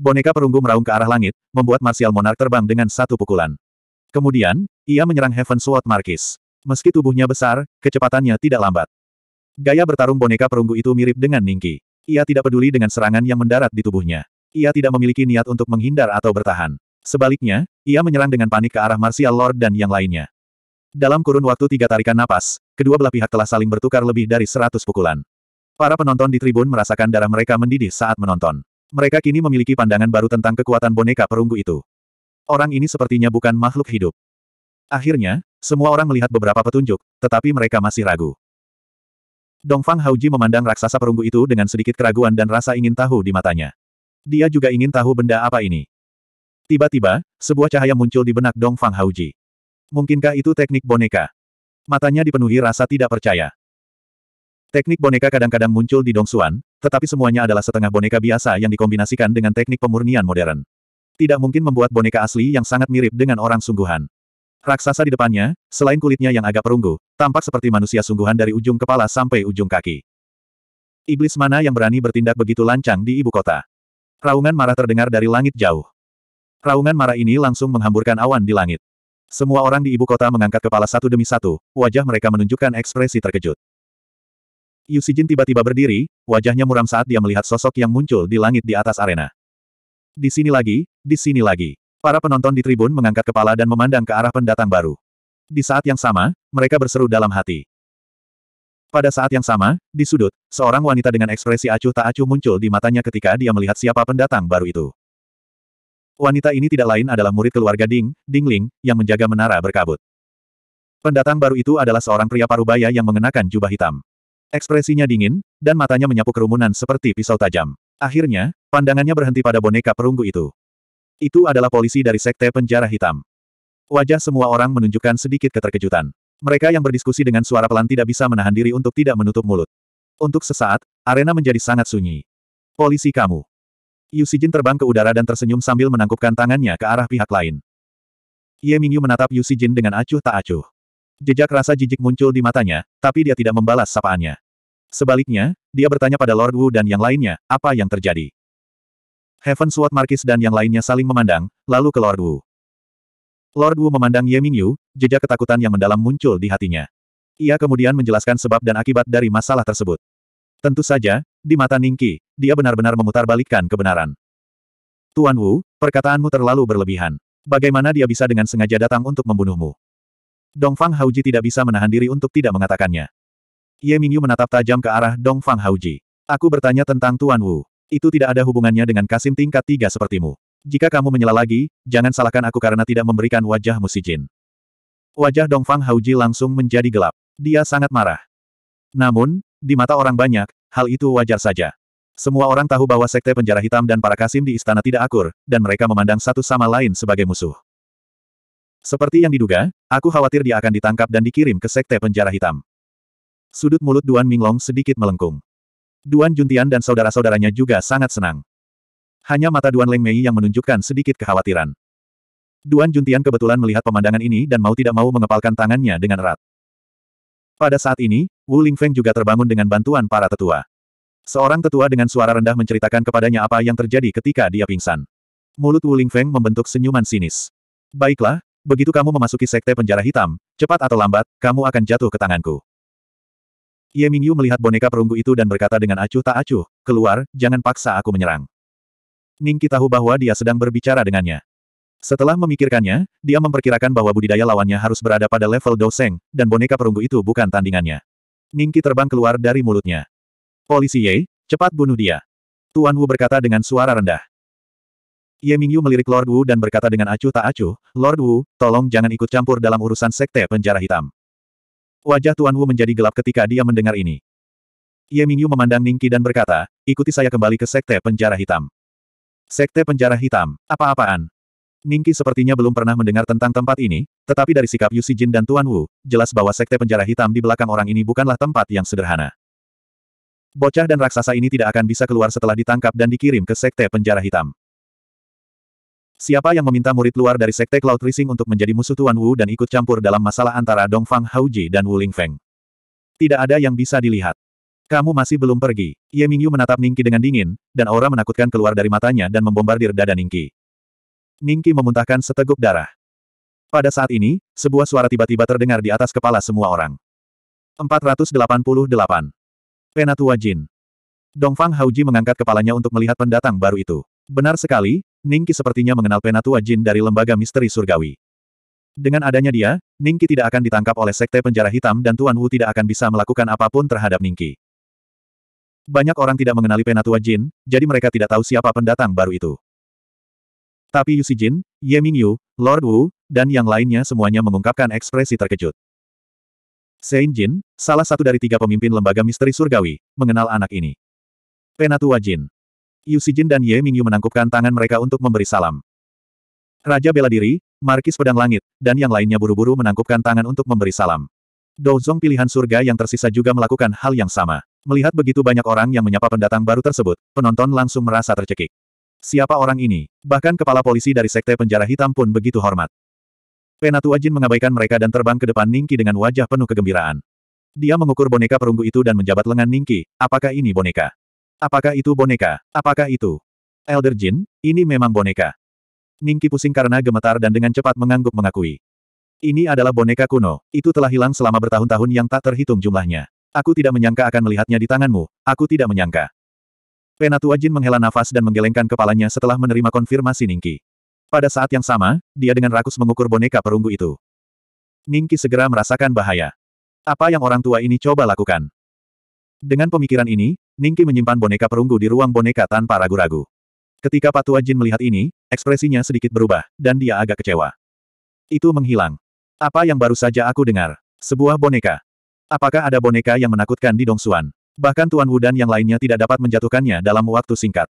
Speaker 1: Boneka perunggu meraung ke arah langit, membuat Martial Monarch terbang dengan satu pukulan. Kemudian, ia menyerang Heaven Sword Marquis. Meski tubuhnya besar, kecepatannya tidak lambat. Gaya bertarung boneka perunggu itu mirip dengan Ningki. Ia tidak peduli dengan serangan yang mendarat di tubuhnya. Ia tidak memiliki niat untuk menghindar atau bertahan. Sebaliknya, ia menyerang dengan panik ke arah Martial Lord dan yang lainnya. Dalam kurun waktu tiga tarikan napas, kedua belah pihak telah saling bertukar lebih dari seratus pukulan. Para penonton di tribun merasakan darah mereka mendidih saat menonton. Mereka kini memiliki pandangan baru tentang kekuatan boneka perunggu itu. Orang ini sepertinya bukan makhluk hidup. Akhirnya, semua orang melihat beberapa petunjuk, tetapi mereka masih ragu. Dongfang Hauji memandang raksasa perunggu itu dengan sedikit keraguan dan rasa ingin tahu di matanya. Dia juga ingin tahu benda apa ini. Tiba-tiba, sebuah cahaya muncul di benak Dongfang Hauji. Mungkinkah itu teknik boneka? Matanya dipenuhi rasa tidak percaya. Teknik boneka kadang-kadang muncul di Dongsuan, tetapi semuanya adalah setengah boneka biasa yang dikombinasikan dengan teknik pemurnian modern. Tidak mungkin membuat boneka asli yang sangat mirip dengan orang sungguhan. Raksasa di depannya, selain kulitnya yang agak perunggu, tampak seperti manusia sungguhan dari ujung kepala sampai ujung kaki. Iblis mana yang berani bertindak begitu lancang di ibu kota? Raungan marah terdengar dari langit jauh. Raungan marah ini langsung menghamburkan awan di langit. Semua orang di ibu kota mengangkat kepala satu demi satu, wajah mereka menunjukkan ekspresi terkejut. Yu Sijin tiba-tiba berdiri, wajahnya muram saat dia melihat sosok yang muncul di langit di atas arena. Di sini lagi, di sini lagi. Para penonton di tribun mengangkat kepala dan memandang ke arah pendatang baru. Di saat yang sama, mereka berseru dalam hati. Pada saat yang sama, di sudut, seorang wanita dengan ekspresi acuh tak acuh muncul di matanya ketika dia melihat siapa pendatang baru itu. Wanita ini tidak lain adalah murid keluarga Ding, Ding Ling, yang menjaga menara berkabut. Pendatang baru itu adalah seorang pria parubaya yang mengenakan jubah hitam. Ekspresinya dingin, dan matanya menyapu kerumunan seperti pisau tajam. Akhirnya, pandangannya berhenti pada boneka perunggu itu. Itu adalah polisi dari Sekte Penjara Hitam. Wajah semua orang menunjukkan sedikit keterkejutan. Mereka yang berdiskusi dengan suara pelan tidak bisa menahan diri untuk tidak menutup mulut. Untuk sesaat, arena menjadi sangat sunyi. Polisi kamu. Yu Yusijin terbang ke udara dan tersenyum sambil menangkupkan tangannya ke arah pihak lain. Ye Mingyu menatap Yu Yusijin dengan acuh tak acuh. Jejak rasa jijik muncul di matanya, tapi dia tidak membalas sapaannya. Sebaliknya, dia bertanya pada Lord Wu dan yang lainnya, apa yang terjadi. Heaven Sword Markis dan yang lainnya saling memandang, lalu ke Lord Wu. Lord Wu memandang Ye Mingyu, jejak ketakutan yang mendalam muncul di hatinya. Ia kemudian menjelaskan sebab dan akibat dari masalah tersebut. Tentu saja, di mata Ningki, dia benar-benar memutarbalikkan kebenaran. Tuan Wu, perkataanmu terlalu berlebihan. Bagaimana dia bisa dengan sengaja datang untuk membunuhmu? Dongfang Hauji tidak bisa menahan diri untuk tidak mengatakannya. Ye Mingyu menatap tajam ke arah Dongfang Hauji. Aku bertanya tentang Tuan Wu. Itu tidak ada hubungannya dengan Kasim tingkat tiga sepertimu. Jika kamu menyela lagi, jangan salahkan aku karena tidak memberikan wajahmu si jin. Wajah Dongfang Hauji langsung menjadi gelap. Dia sangat marah. Namun, di mata orang banyak, hal itu wajar saja. Semua orang tahu bahwa Sekte Penjara Hitam dan para Kasim di istana tidak akur, dan mereka memandang satu sama lain sebagai musuh. Seperti yang diduga, aku khawatir dia akan ditangkap dan dikirim ke Sekte Penjara Hitam. Sudut mulut Duan Minglong sedikit melengkung. Duan Juntian dan saudara-saudaranya juga sangat senang. Hanya mata Duan Leng Mei yang menunjukkan sedikit kekhawatiran. Duan Juntian kebetulan melihat pemandangan ini dan mau tidak mau mengepalkan tangannya dengan erat. Pada saat ini, Wu Lingfeng juga terbangun dengan bantuan para tetua. Seorang tetua dengan suara rendah menceritakan kepadanya apa yang terjadi ketika dia pingsan. Mulut Wu Lingfeng membentuk senyuman sinis. Baiklah, begitu kamu memasuki sekte penjara hitam, cepat atau lambat, kamu akan jatuh ke tanganku. Ye Mingyu melihat boneka perunggu itu dan berkata dengan acuh tak acuh, keluar, jangan paksa aku menyerang. Ningki tahu bahwa dia sedang berbicara dengannya. Setelah memikirkannya, dia memperkirakan bahwa budidaya lawannya harus berada pada level doseng, dan boneka perunggu itu bukan tandingannya. Ningki terbang keluar dari mulutnya. Polisi Ye, cepat bunuh dia. Tuan Wu berkata dengan suara rendah. Ye Mingyu melirik Lord Wu dan berkata dengan acuh tak acuh, Lord Wu, tolong jangan ikut campur dalam urusan sekte penjara hitam. Wajah Tuan Wu menjadi gelap ketika dia mendengar ini. Ye Mingyu memandang Ningqi dan berkata, ikuti saya kembali ke Sekte Penjara Hitam. Sekte Penjara Hitam, apa-apaan? Ningqi sepertinya belum pernah mendengar tentang tempat ini, tetapi dari sikap Yu Jin dan Tuan Wu, jelas bahwa Sekte Penjara Hitam di belakang orang ini bukanlah tempat yang sederhana. Bocah dan raksasa ini tidak akan bisa keluar setelah ditangkap dan dikirim ke Sekte Penjara Hitam. Siapa yang meminta murid luar dari Sekte Cloud Rising untuk menjadi musuh Tuan Wu dan ikut campur dalam masalah antara Dongfang Hauji dan Wu Lingfeng? Tidak ada yang bisa dilihat. Kamu masih belum pergi. Ye Mingyu menatap Ningki dengan dingin, dan aura menakutkan keluar dari matanya dan membombardir dada Ningki. Ningki memuntahkan seteguk darah. Pada saat ini, sebuah suara tiba-tiba terdengar di atas kepala semua orang. 488. Penatua Jin. Dongfang Hauji mengangkat kepalanya untuk melihat pendatang baru itu. Benar sekali, Ningki sepertinya mengenal Penatua Jin dari lembaga misteri surgawi. Dengan adanya dia, Ningki tidak akan ditangkap oleh sekte penjara hitam dan Tuan Wu tidak akan bisa melakukan apapun terhadap Ningki. Banyak orang tidak mengenali Penatua Jin, jadi mereka tidak tahu siapa pendatang baru itu. Tapi Yusi Jin, Ye Yu, Lord Wu, dan yang lainnya semuanya mengungkapkan ekspresi terkejut. Sein Jin, salah satu dari tiga pemimpin lembaga misteri surgawi, mengenal anak ini. Penatua Jin. Yu Sijin dan Ye Mingyu menangkupkan tangan mereka untuk memberi salam. Raja bela diri, Markis Pedang Langit, dan yang lainnya buru-buru menangkupkan tangan untuk memberi salam. Douzong pilihan surga yang tersisa juga melakukan hal yang sama. Melihat begitu banyak orang yang menyapa pendatang baru tersebut, penonton langsung merasa tercekik. Siapa orang ini? Bahkan kepala polisi dari sekte penjara hitam pun begitu hormat. Penatua Jin mengabaikan mereka dan terbang ke depan Ningki dengan wajah penuh kegembiraan. Dia mengukur boneka perunggu itu dan menjabat lengan Ningki, apakah ini boneka? Apakah itu boneka? Apakah itu? Elder Jin, ini memang boneka. Ningki pusing karena gemetar dan dengan cepat mengangguk mengakui. Ini adalah boneka kuno, itu telah hilang selama bertahun-tahun yang tak terhitung jumlahnya. Aku tidak menyangka akan melihatnya di tanganmu, aku tidak menyangka. Penatua Jin menghela nafas dan menggelengkan kepalanya setelah menerima konfirmasi Ningki. Pada saat yang sama, dia dengan rakus mengukur boneka perunggu itu. Ningki segera merasakan bahaya. Apa yang orang tua ini coba lakukan? Dengan pemikiran ini, Ningki menyimpan boneka perunggu di ruang boneka tanpa ragu-ragu. Ketika Patua Jin melihat ini, ekspresinya sedikit berubah, dan dia agak kecewa. Itu menghilang. Apa yang baru saja aku dengar? Sebuah boneka. Apakah ada boneka yang menakutkan di Dongsuan? Bahkan Tuan Wu dan yang lainnya tidak dapat menjatuhkannya dalam waktu singkat.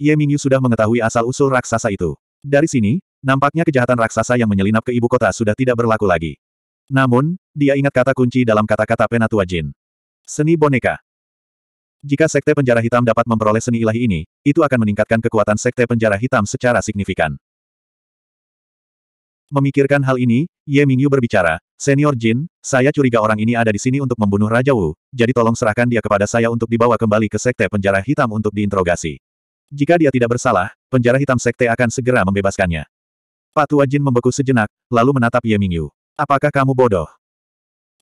Speaker 1: Ye Mingyu sudah mengetahui asal-usul raksasa itu. Dari sini, nampaknya kejahatan raksasa yang menyelinap ke ibu kota sudah tidak berlaku lagi. Namun, dia ingat kata kunci dalam kata-kata Penatua Jin. Seni boneka. Jika Sekte Penjara Hitam dapat memperoleh seni ilahi ini, itu akan meningkatkan kekuatan Sekte Penjara Hitam secara signifikan. Memikirkan hal ini, Ye Mingyu berbicara, Senior Jin, saya curiga orang ini ada di sini untuk membunuh Raja Wu, jadi tolong serahkan dia kepada saya untuk dibawa kembali ke Sekte Penjara Hitam untuk diinterogasi. Jika dia tidak bersalah, Penjara Hitam Sekte akan segera membebaskannya. Patua Jin membeku sejenak, lalu menatap Ye Mingyu. Apakah kamu bodoh?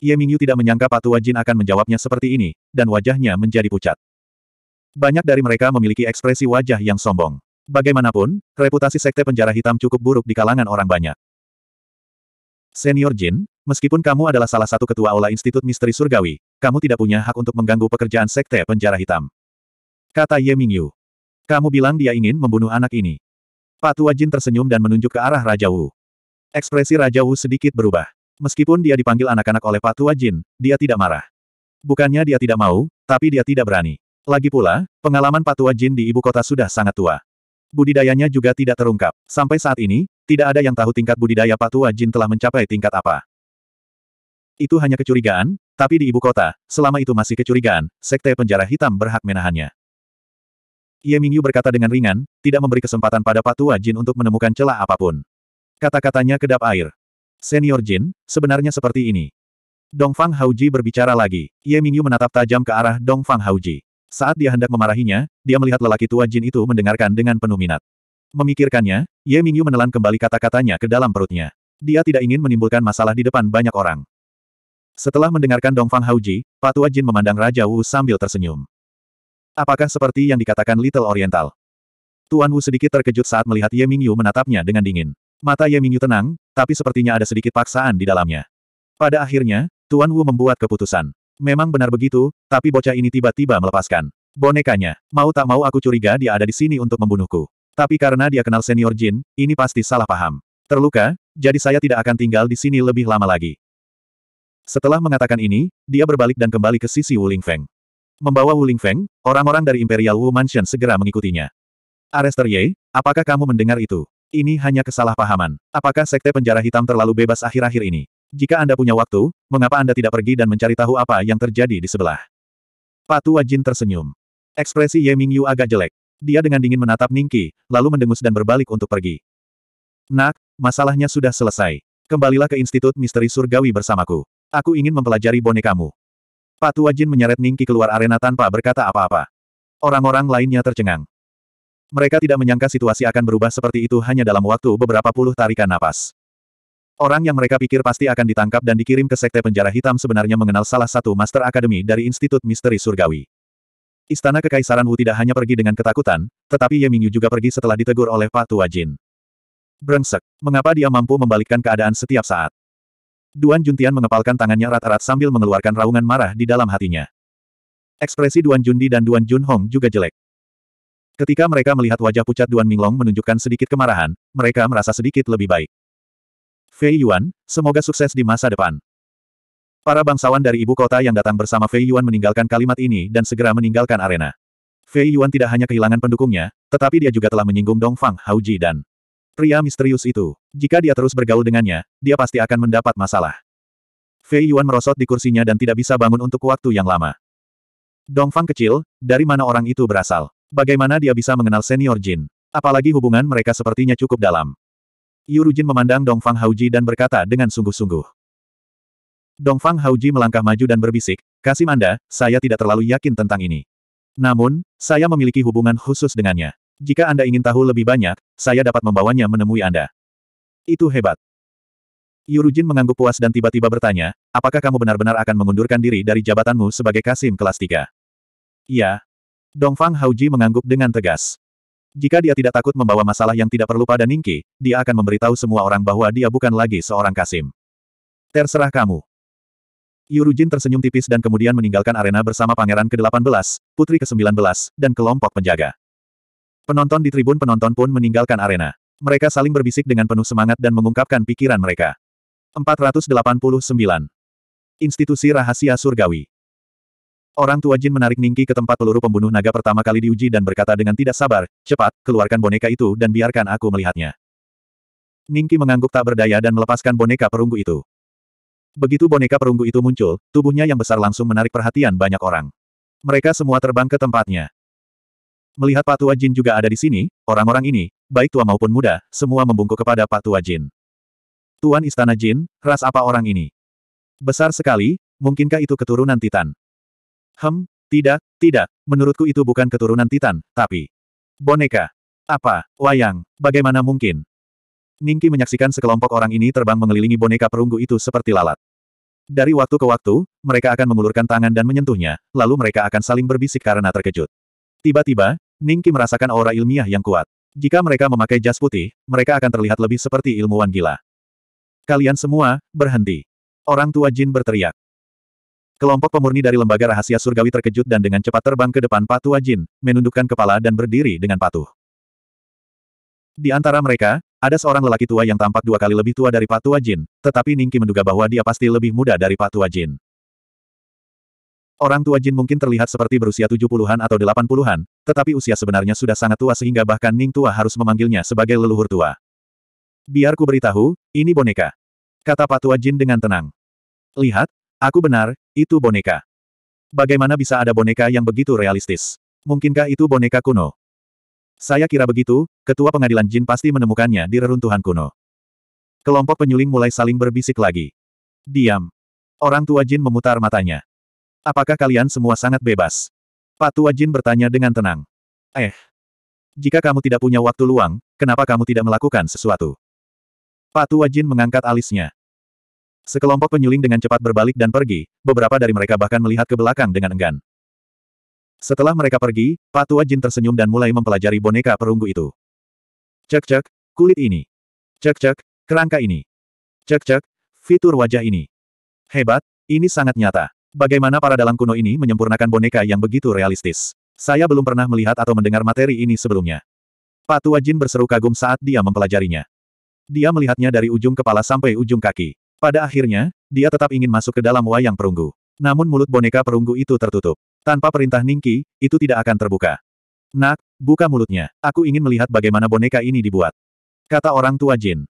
Speaker 1: Ye Mingyu tidak menyangka Patua Jin akan menjawabnya seperti ini, dan wajahnya menjadi pucat. Banyak dari mereka memiliki ekspresi wajah yang sombong. Bagaimanapun, reputasi Sekte Penjara Hitam cukup buruk di kalangan orang banyak. Senior Jin, meskipun kamu adalah salah satu ketua aula Institut Misteri Surgawi, kamu tidak punya hak untuk mengganggu pekerjaan Sekte Penjara Hitam. Kata Ye Mingyu. Kamu bilang dia ingin membunuh anak ini. Patua Jin tersenyum dan menunjuk ke arah Raja Wu. Ekspresi Raja Wu sedikit berubah. Meskipun dia dipanggil anak-anak oleh Pak Tua Jin, dia tidak marah. Bukannya dia tidak mau, tapi dia tidak berani. Lagi pula, pengalaman Pak Tua Jin di ibu kota sudah sangat tua. Budidayanya juga tidak terungkap. Sampai saat ini, tidak ada yang tahu tingkat budidaya Pak Tua Jin telah mencapai tingkat apa. Itu hanya kecurigaan, tapi di ibu kota, selama itu masih kecurigaan, Sekte Penjara Hitam berhak menahannya. Ye Mingyu berkata dengan ringan, tidak memberi kesempatan pada Pak Tua Jin untuk menemukan celah apapun. Kata-katanya kedap air. Senior Jin, sebenarnya seperti ini. Dongfang Fang Haoji berbicara lagi. Ye Mingyu menatap tajam ke arah Dongfang Fang Haoji. Saat dia hendak memarahinya, dia melihat lelaki tua Jin itu mendengarkan dengan penuh minat. Memikirkannya, Ye Mingyu menelan kembali kata-katanya ke dalam perutnya. Dia tidak ingin menimbulkan masalah di depan banyak orang. Setelah mendengarkan Dongfang Fang Pak Patua Jin memandang Raja Wu sambil tersenyum. Apakah seperti yang dikatakan Little Oriental? Tuan Wu sedikit terkejut saat melihat Ye Mingyu menatapnya dengan dingin. Mata Ye Mingyu tenang, tapi sepertinya ada sedikit paksaan di dalamnya. Pada akhirnya, Tuan Wu membuat keputusan. Memang benar begitu, tapi bocah ini tiba-tiba melepaskan bonekanya. Mau tak mau aku curiga dia ada di sini untuk membunuhku. Tapi karena dia kenal senior Jin, ini pasti salah paham. Terluka, jadi saya tidak akan tinggal di sini lebih lama lagi. Setelah mengatakan ini, dia berbalik dan kembali ke sisi Wu Lingfeng. Membawa Wu Lingfeng, orang-orang dari Imperial Wu Mansion segera mengikutinya. Arester Ye, apakah kamu mendengar itu? Ini hanya kesalahpahaman. Apakah sekte penjara hitam terlalu bebas akhir-akhir ini? Jika Anda punya waktu, mengapa Anda tidak pergi dan mencari tahu apa yang terjadi di sebelah? Patu Wajin tersenyum. Ekspresi Ye Mingyu agak jelek. Dia dengan dingin menatap Ningki, lalu mendengus dan berbalik untuk pergi. Nak, masalahnya sudah selesai. Kembalilah ke Institut Misteri Surgawi bersamaku. Aku ingin mempelajari bonekamu. Patu Wajin menyeret Ningki keluar arena tanpa berkata apa-apa. Orang-orang lainnya tercengang. Mereka tidak menyangka situasi akan berubah seperti itu hanya dalam waktu beberapa puluh tarikan napas. Orang yang mereka pikir pasti akan ditangkap dan dikirim ke sekte penjara hitam sebenarnya mengenal salah satu master akademi dari Institut Misteri Surgawi. Istana Kekaisaran Wu tidak hanya pergi dengan ketakutan, tetapi Ye Mingyu juga pergi setelah ditegur oleh Pak Tua Jin. Brengsek, mengapa dia mampu membalikkan keadaan setiap saat? Duan Juntian mengepalkan tangannya rat-rat sambil mengeluarkan raungan marah di dalam hatinya. Ekspresi Duan Jundi dan Duan Jun Hong juga jelek. Ketika mereka melihat wajah pucat Duan Minglong menunjukkan sedikit kemarahan, mereka merasa sedikit lebih baik. Fei Yuan, semoga sukses di masa depan. Para bangsawan dari ibu kota yang datang bersama Fei Yuan meninggalkan kalimat ini dan segera meninggalkan arena. Fei Yuan tidak hanya kehilangan pendukungnya, tetapi dia juga telah menyinggung Dong Fang, dan pria misterius itu. Jika dia terus bergaul dengannya, dia pasti akan mendapat masalah. Fei Yuan merosot di kursinya dan tidak bisa bangun untuk waktu yang lama. Dongfang kecil, dari mana orang itu berasal? Bagaimana dia bisa mengenal senior Jin? Apalagi hubungan mereka sepertinya cukup dalam. Yuru Jin memandang Dongfang Hauji dan berkata dengan sungguh-sungguh. Dongfang Hauji melangkah maju dan berbisik, Kasim Anda, saya tidak terlalu yakin tentang ini. Namun, saya memiliki hubungan khusus dengannya. Jika Anda ingin tahu lebih banyak, saya dapat membawanya menemui Anda. Itu hebat. Yurujin mengangguk puas dan tiba-tiba bertanya, apakah kamu benar-benar akan mengundurkan diri dari jabatanmu sebagai Kasim kelas 3? Iya. Dongfang Haoji mengangguk dengan tegas. Jika dia tidak takut membawa masalah yang tidak perlu pada Ningki, dia akan memberitahu semua orang bahwa dia bukan lagi seorang Kasim. Terserah kamu. Yurujin tersenyum tipis dan kemudian meninggalkan arena bersama pangeran ke-18, putri ke-19, dan kelompok penjaga. Penonton di tribun penonton pun meninggalkan arena. Mereka saling berbisik dengan penuh semangat dan mengungkapkan pikiran mereka. 489. Institusi Rahasia Surgawi Orang tua Jin menarik Ningki ke tempat peluru pembunuh naga pertama kali diuji dan berkata dengan tidak sabar, cepat, keluarkan boneka itu dan biarkan aku melihatnya. Ningki mengangguk tak berdaya dan melepaskan boneka perunggu itu. Begitu boneka perunggu itu muncul, tubuhnya yang besar langsung menarik perhatian banyak orang. Mereka semua terbang ke tempatnya. Melihat Patua Jin juga ada di sini, orang-orang ini, baik tua maupun muda, semua membungkuk kepada Patua Jin. Tuan Istana Jin, ras apa orang ini? Besar sekali, mungkinkah itu keturunan Titan? Hem, tidak, tidak, menurutku itu bukan keturunan Titan, tapi... Boneka. Apa, wayang, bagaimana mungkin? Ningki menyaksikan sekelompok orang ini terbang mengelilingi boneka perunggu itu seperti lalat. Dari waktu ke waktu, mereka akan mengulurkan tangan dan menyentuhnya, lalu mereka akan saling berbisik karena terkejut. Tiba-tiba, Ningki merasakan aura ilmiah yang kuat. Jika mereka memakai jas putih, mereka akan terlihat lebih seperti ilmuwan gila. Kalian semua, berhenti. Orang tua Jin berteriak. Kelompok pemurni dari lembaga rahasia surgawi terkejut dan dengan cepat terbang ke depan Patua Jin, menundukkan kepala dan berdiri dengan patuh. Di antara mereka, ada seorang lelaki tua yang tampak dua kali lebih tua dari Patua Jin, tetapi Ningki menduga bahwa dia pasti lebih muda dari Patua Jin. Orang tua Jin mungkin terlihat seperti berusia 70-an atau 80-an, tetapi usia sebenarnya sudah sangat tua sehingga bahkan Ning tua harus memanggilnya sebagai leluhur tua. Biar ku beritahu, ini boneka. Kata Patua Jin dengan tenang. Lihat, Aku benar, itu boneka. Bagaimana bisa ada boneka yang begitu realistis? Mungkinkah itu boneka kuno? Saya kira begitu, ketua pengadilan jin pasti menemukannya di reruntuhan kuno. Kelompok penyuling mulai saling berbisik lagi. Diam. Orang tua jin memutar matanya. Apakah kalian semua sangat bebas? Pak tua jin bertanya dengan tenang. Eh. Jika kamu tidak punya waktu luang, kenapa kamu tidak melakukan sesuatu? Pak tua jin mengangkat alisnya. Sekelompok penyuling dengan cepat berbalik dan pergi, beberapa dari mereka bahkan melihat ke belakang dengan enggan. Setelah mereka pergi, Pak Tua Jin tersenyum dan mulai mempelajari boneka perunggu itu. Cek-cek, kulit ini. Cek-cek, kerangka ini. Cek-cek, fitur wajah ini. Hebat, ini sangat nyata. Bagaimana para dalang kuno ini menyempurnakan boneka yang begitu realistis. Saya belum pernah melihat atau mendengar materi ini sebelumnya. Pak Tua Jin berseru kagum saat dia mempelajarinya. Dia melihatnya dari ujung kepala sampai ujung kaki. Pada akhirnya, dia tetap ingin masuk ke dalam wayang perunggu. Namun mulut boneka perunggu itu tertutup. Tanpa perintah Ningki, itu tidak akan terbuka. Nak, buka mulutnya. Aku ingin melihat bagaimana boneka ini dibuat. Kata orang tua Jin.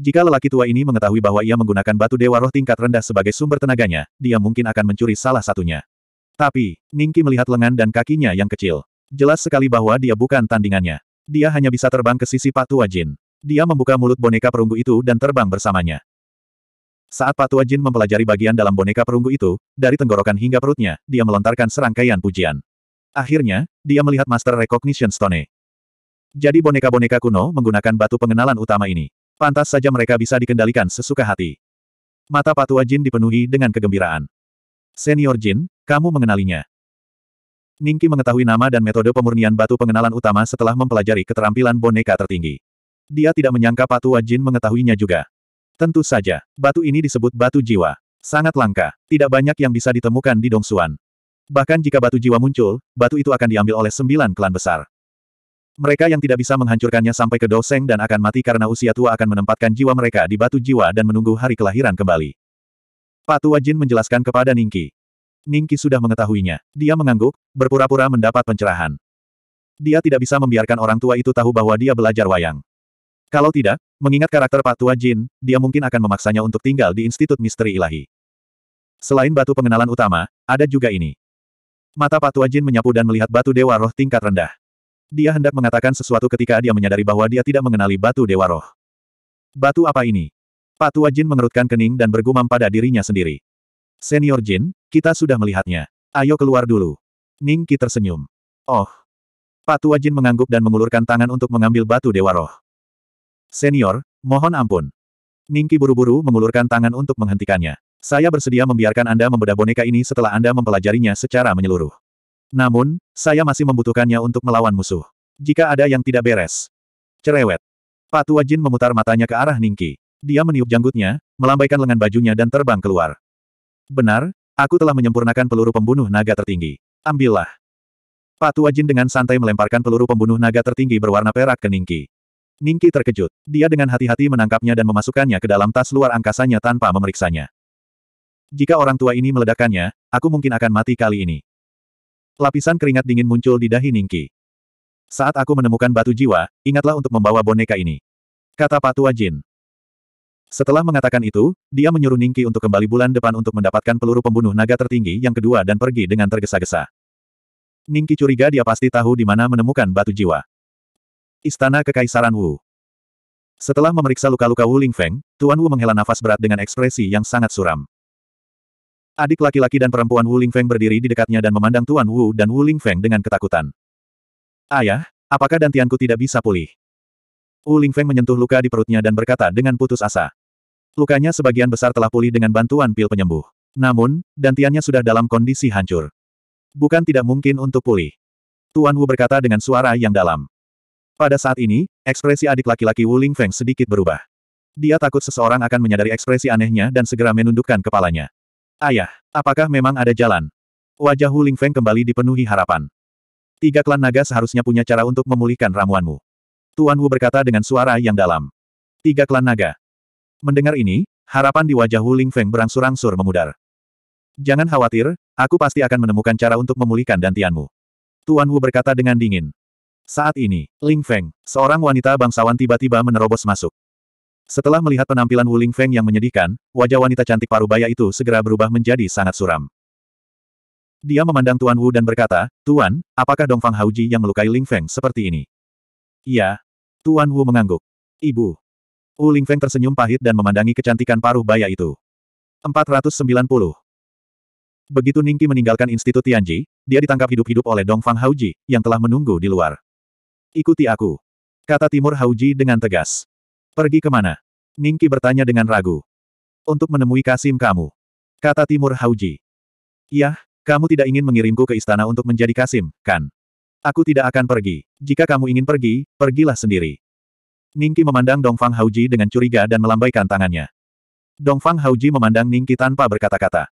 Speaker 1: Jika lelaki tua ini mengetahui bahwa ia menggunakan batu dewa roh tingkat rendah sebagai sumber tenaganya, dia mungkin akan mencuri salah satunya. Tapi, Ningki melihat lengan dan kakinya yang kecil. Jelas sekali bahwa dia bukan tandingannya. Dia hanya bisa terbang ke sisi Pak Tua Jin. Dia membuka mulut boneka perunggu itu dan terbang bersamanya. Saat Patua Jin mempelajari bagian dalam boneka perunggu itu, dari tenggorokan hingga perutnya, dia melontarkan serangkaian pujian. Akhirnya, dia melihat Master Recognition Stone. Jadi boneka-boneka kuno menggunakan batu pengenalan utama ini. Pantas saja mereka bisa dikendalikan sesuka hati. Mata Patua Jin dipenuhi dengan kegembiraan. Senior Jin, kamu mengenalinya. Ningki mengetahui nama dan metode pemurnian batu pengenalan utama setelah mempelajari keterampilan boneka tertinggi. Dia tidak menyangka Patua Jin mengetahuinya juga. Tentu saja, batu ini disebut batu jiwa. Sangat langka, tidak banyak yang bisa ditemukan di Dongsuan. Bahkan jika batu jiwa muncul, batu itu akan diambil oleh sembilan klan besar. Mereka yang tidak bisa menghancurkannya sampai ke Doseng dan akan mati karena usia tua akan menempatkan jiwa mereka di batu jiwa dan menunggu hari kelahiran kembali. Patua Jin menjelaskan kepada Ningki. Ningki sudah mengetahuinya. Dia mengangguk, berpura-pura mendapat pencerahan. Dia tidak bisa membiarkan orang tua itu tahu bahwa dia belajar wayang. Kalau tidak, mengingat karakter Pak Tua Jin, dia mungkin akan memaksanya untuk tinggal di Institut Misteri Ilahi. Selain batu pengenalan utama, ada juga ini. Mata Pak Tua Jin menyapu dan melihat batu dewa roh tingkat rendah. Dia hendak mengatakan sesuatu ketika dia menyadari bahwa dia tidak mengenali batu dewa roh. Batu apa ini? Pak Tua Jin mengerutkan kening dan bergumam pada dirinya sendiri. Senior Jin, kita sudah melihatnya. Ayo keluar dulu. Ning Qi tersenyum. Oh. Pak Tua Jin mengangguk dan mengulurkan tangan untuk mengambil batu dewa roh. Senior, mohon ampun. Ningki buru-buru mengulurkan tangan untuk menghentikannya. Saya bersedia membiarkan Anda membedah boneka ini setelah Anda mempelajarinya secara menyeluruh. Namun, saya masih membutuhkannya untuk melawan musuh. Jika ada yang tidak beres. Cerewet. Pak tua Jin memutar matanya ke arah Ningki. Dia meniup janggutnya, melambaikan lengan bajunya dan terbang keluar. Benar, aku telah menyempurnakan peluru pembunuh naga tertinggi. Ambillah. Pak tua Jin dengan santai melemparkan peluru pembunuh naga tertinggi berwarna perak ke Ningki. Ningki terkejut. Dia dengan hati-hati menangkapnya dan memasukkannya ke dalam tas luar angkasanya tanpa memeriksanya. Jika orang tua ini meledakkannya, aku mungkin akan mati kali ini. Lapisan keringat dingin muncul di dahi Ningki. Saat aku menemukan batu jiwa, ingatlah untuk membawa boneka ini. Kata Pak Tua Jin. Setelah mengatakan itu, dia menyuruh Ningki untuk kembali bulan depan untuk mendapatkan peluru pembunuh naga tertinggi yang kedua dan pergi dengan tergesa-gesa. Ningki curiga dia pasti tahu di mana menemukan batu jiwa. Istana Kekaisaran Wu. Setelah memeriksa luka-luka Wu Lingfeng, Tuan Wu menghela nafas berat dengan ekspresi yang sangat suram. Adik laki-laki dan perempuan Wu Lingfeng berdiri di dekatnya dan memandang Tuan Wu dan Wu Lingfeng dengan ketakutan. Ayah, apakah dantianku tidak bisa pulih? Wu Lingfeng menyentuh luka di perutnya dan berkata dengan putus asa. Lukanya sebagian besar telah pulih dengan bantuan pil penyembuh. Namun, dantiannya sudah dalam kondisi hancur. Bukan tidak mungkin untuk pulih. Tuan Wu berkata dengan suara yang dalam. Pada saat ini, ekspresi adik laki-laki Wu Ling Feng sedikit berubah. Dia takut seseorang akan menyadari ekspresi anehnya dan segera menundukkan kepalanya. Ayah, apakah memang ada jalan? Wajah Wu Ling Feng kembali dipenuhi harapan. Tiga klan naga seharusnya punya cara untuk memulihkan ramuanmu. Tuan Wu berkata dengan suara yang dalam. Tiga klan naga. Mendengar ini, harapan di wajah Wu Ling Feng berangsur-angsur memudar. Jangan khawatir, aku pasti akan menemukan cara untuk memulihkan dantianmu. Tuan Wu berkata dengan dingin. Saat ini, Ling Feng, seorang wanita bangsawan tiba-tiba menerobos masuk. Setelah melihat penampilan Wu Ling Feng yang menyedihkan, wajah wanita cantik parubaya itu segera berubah menjadi sangat suram. Dia memandang Tuan Wu dan berkata, Tuan, apakah Dongfang Hauji yang melukai Ling Feng seperti ini? Iya. Tuan Wu mengangguk. Ibu. Wu Ling Feng tersenyum pahit dan memandangi kecantikan parubaya itu. 490. Begitu Ningki meninggalkan Institut Tianji, dia ditangkap hidup-hidup oleh Dong Fang yang telah menunggu di luar. Ikuti aku. Kata Timur Hauji dengan tegas. Pergi kemana? Ningki bertanya dengan ragu. Untuk menemui Kasim kamu. Kata Timur Hauji. Yah, kamu tidak ingin mengirimku ke istana untuk menjadi Kasim, kan? Aku tidak akan pergi. Jika kamu ingin pergi, pergilah sendiri. Ningki memandang Dongfang Hauji dengan curiga dan melambaikan tangannya. Dongfang Hauji memandang Ningki tanpa berkata-kata.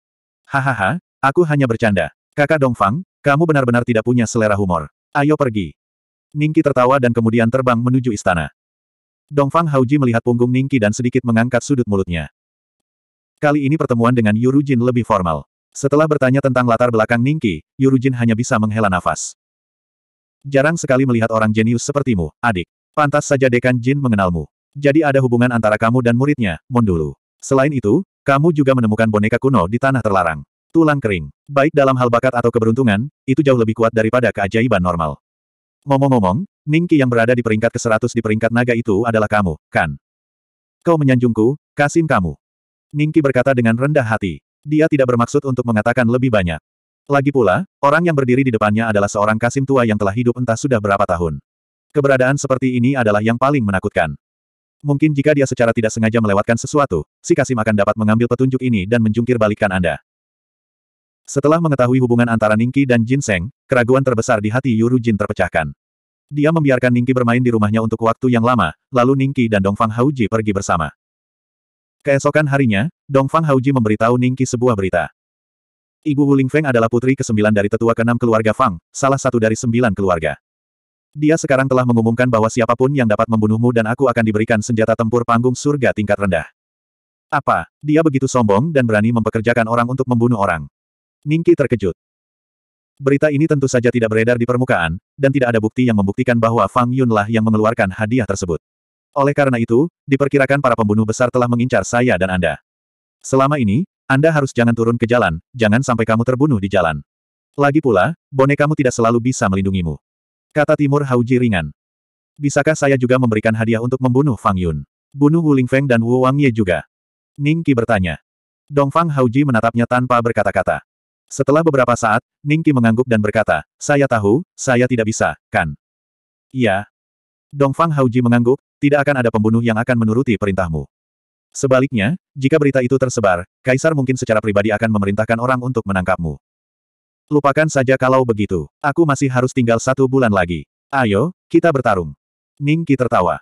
Speaker 1: Hahaha, aku hanya bercanda. Kakak Dongfang, kamu benar-benar tidak punya selera humor. Ayo pergi. Ningki tertawa dan kemudian terbang menuju istana. Dongfang Hauji melihat punggung Ningki dan sedikit mengangkat sudut mulutnya. Kali ini pertemuan dengan Yurujin lebih formal. Setelah bertanya tentang latar belakang Ningki, Yurujin hanya bisa menghela nafas. Jarang sekali melihat orang jenius sepertimu, adik. Pantas saja Dekan Jin mengenalmu. Jadi ada hubungan antara kamu dan muridnya, Mondulu. Selain itu, kamu juga menemukan boneka kuno di tanah terlarang. Tulang kering. Baik dalam hal bakat atau keberuntungan, itu jauh lebih kuat daripada keajaiban normal. Ngomong-ngomong, Ningki yang berada di peringkat ke-100 di peringkat naga itu adalah kamu, kan? Kau menyanjungku, kasim kamu. Ningki berkata dengan rendah hati. Dia tidak bermaksud untuk mengatakan lebih banyak. Lagi pula, orang yang berdiri di depannya adalah seorang kasim tua yang telah hidup entah sudah berapa tahun. Keberadaan seperti ini adalah yang paling menakutkan. Mungkin jika dia secara tidak sengaja melewatkan sesuatu, si kasim akan dapat mengambil petunjuk ini dan menjungkir balikan Anda. Setelah mengetahui hubungan antara Ningki dan Jin Seng, keraguan terbesar di hati Yuru Jin terpecahkan. Dia membiarkan Ningki bermain di rumahnya untuk waktu yang lama, lalu Ningki dan Dongfang Hauji pergi bersama. Keesokan harinya, Dongfang Hauji memberitahu Ningki sebuah berita. Ibu Wuling Feng adalah putri ke-9 dari tetua ke-6 keluarga Fang, salah satu dari sembilan keluarga. Dia sekarang telah mengumumkan bahwa siapapun yang dapat membunuhmu dan aku akan diberikan senjata tempur panggung surga tingkat rendah. Apa, dia begitu sombong dan berani mempekerjakan orang untuk membunuh orang? Ningki terkejut. Berita ini tentu saja tidak beredar di permukaan, dan tidak ada bukti yang membuktikan bahwa Fang Yunlah yang mengeluarkan hadiah tersebut. Oleh karena itu, diperkirakan para pembunuh besar telah mengincar saya dan Anda. Selama ini, Anda harus jangan turun ke jalan, jangan sampai kamu terbunuh di jalan. Lagi pula, bonekamu tidak selalu bisa melindungimu. Kata Timur Hauji ringan. Bisakah saya juga memberikan hadiah untuk membunuh Fang Yun? Bunuh Wu Lingfeng dan Wu Wangye juga. Ning Qi bertanya. Fang Hauji menatapnya tanpa berkata-kata. Setelah beberapa saat, Ningki mengangguk dan berkata, saya tahu, saya tidak bisa, kan? Iya. Dongfang Hauji mengangguk, tidak akan ada pembunuh yang akan menuruti perintahmu. Sebaliknya, jika berita itu tersebar, Kaisar mungkin secara pribadi akan memerintahkan orang untuk menangkapmu. Lupakan saja kalau begitu, aku masih harus tinggal satu bulan lagi. Ayo, kita bertarung. Ningki tertawa.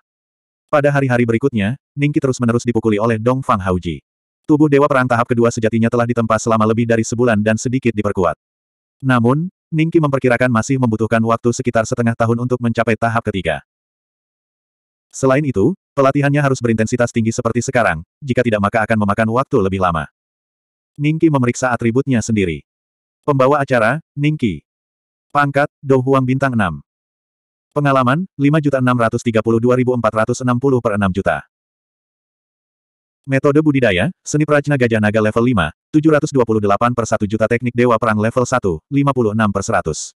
Speaker 1: Pada hari-hari berikutnya, Ningki terus-menerus dipukuli oleh Dong Fang Hauji. Tubuh Dewa Perang tahap kedua sejatinya telah ditempa selama lebih dari sebulan dan sedikit diperkuat. Namun, Ningki memperkirakan masih membutuhkan waktu sekitar setengah tahun untuk mencapai tahap ketiga. Selain itu, pelatihannya harus berintensitas tinggi seperti sekarang, jika tidak maka akan memakan waktu lebih lama. Ningki memeriksa atributnya sendiri. Pembawa acara, Ningki. Pangkat, Dohuang Bintang 6. Pengalaman, 5.632.460 per 6 juta. Metode budidaya, seni prajna gajah naga level 5, 728 per 1 juta teknik dewa perang level 1, 56 per 100.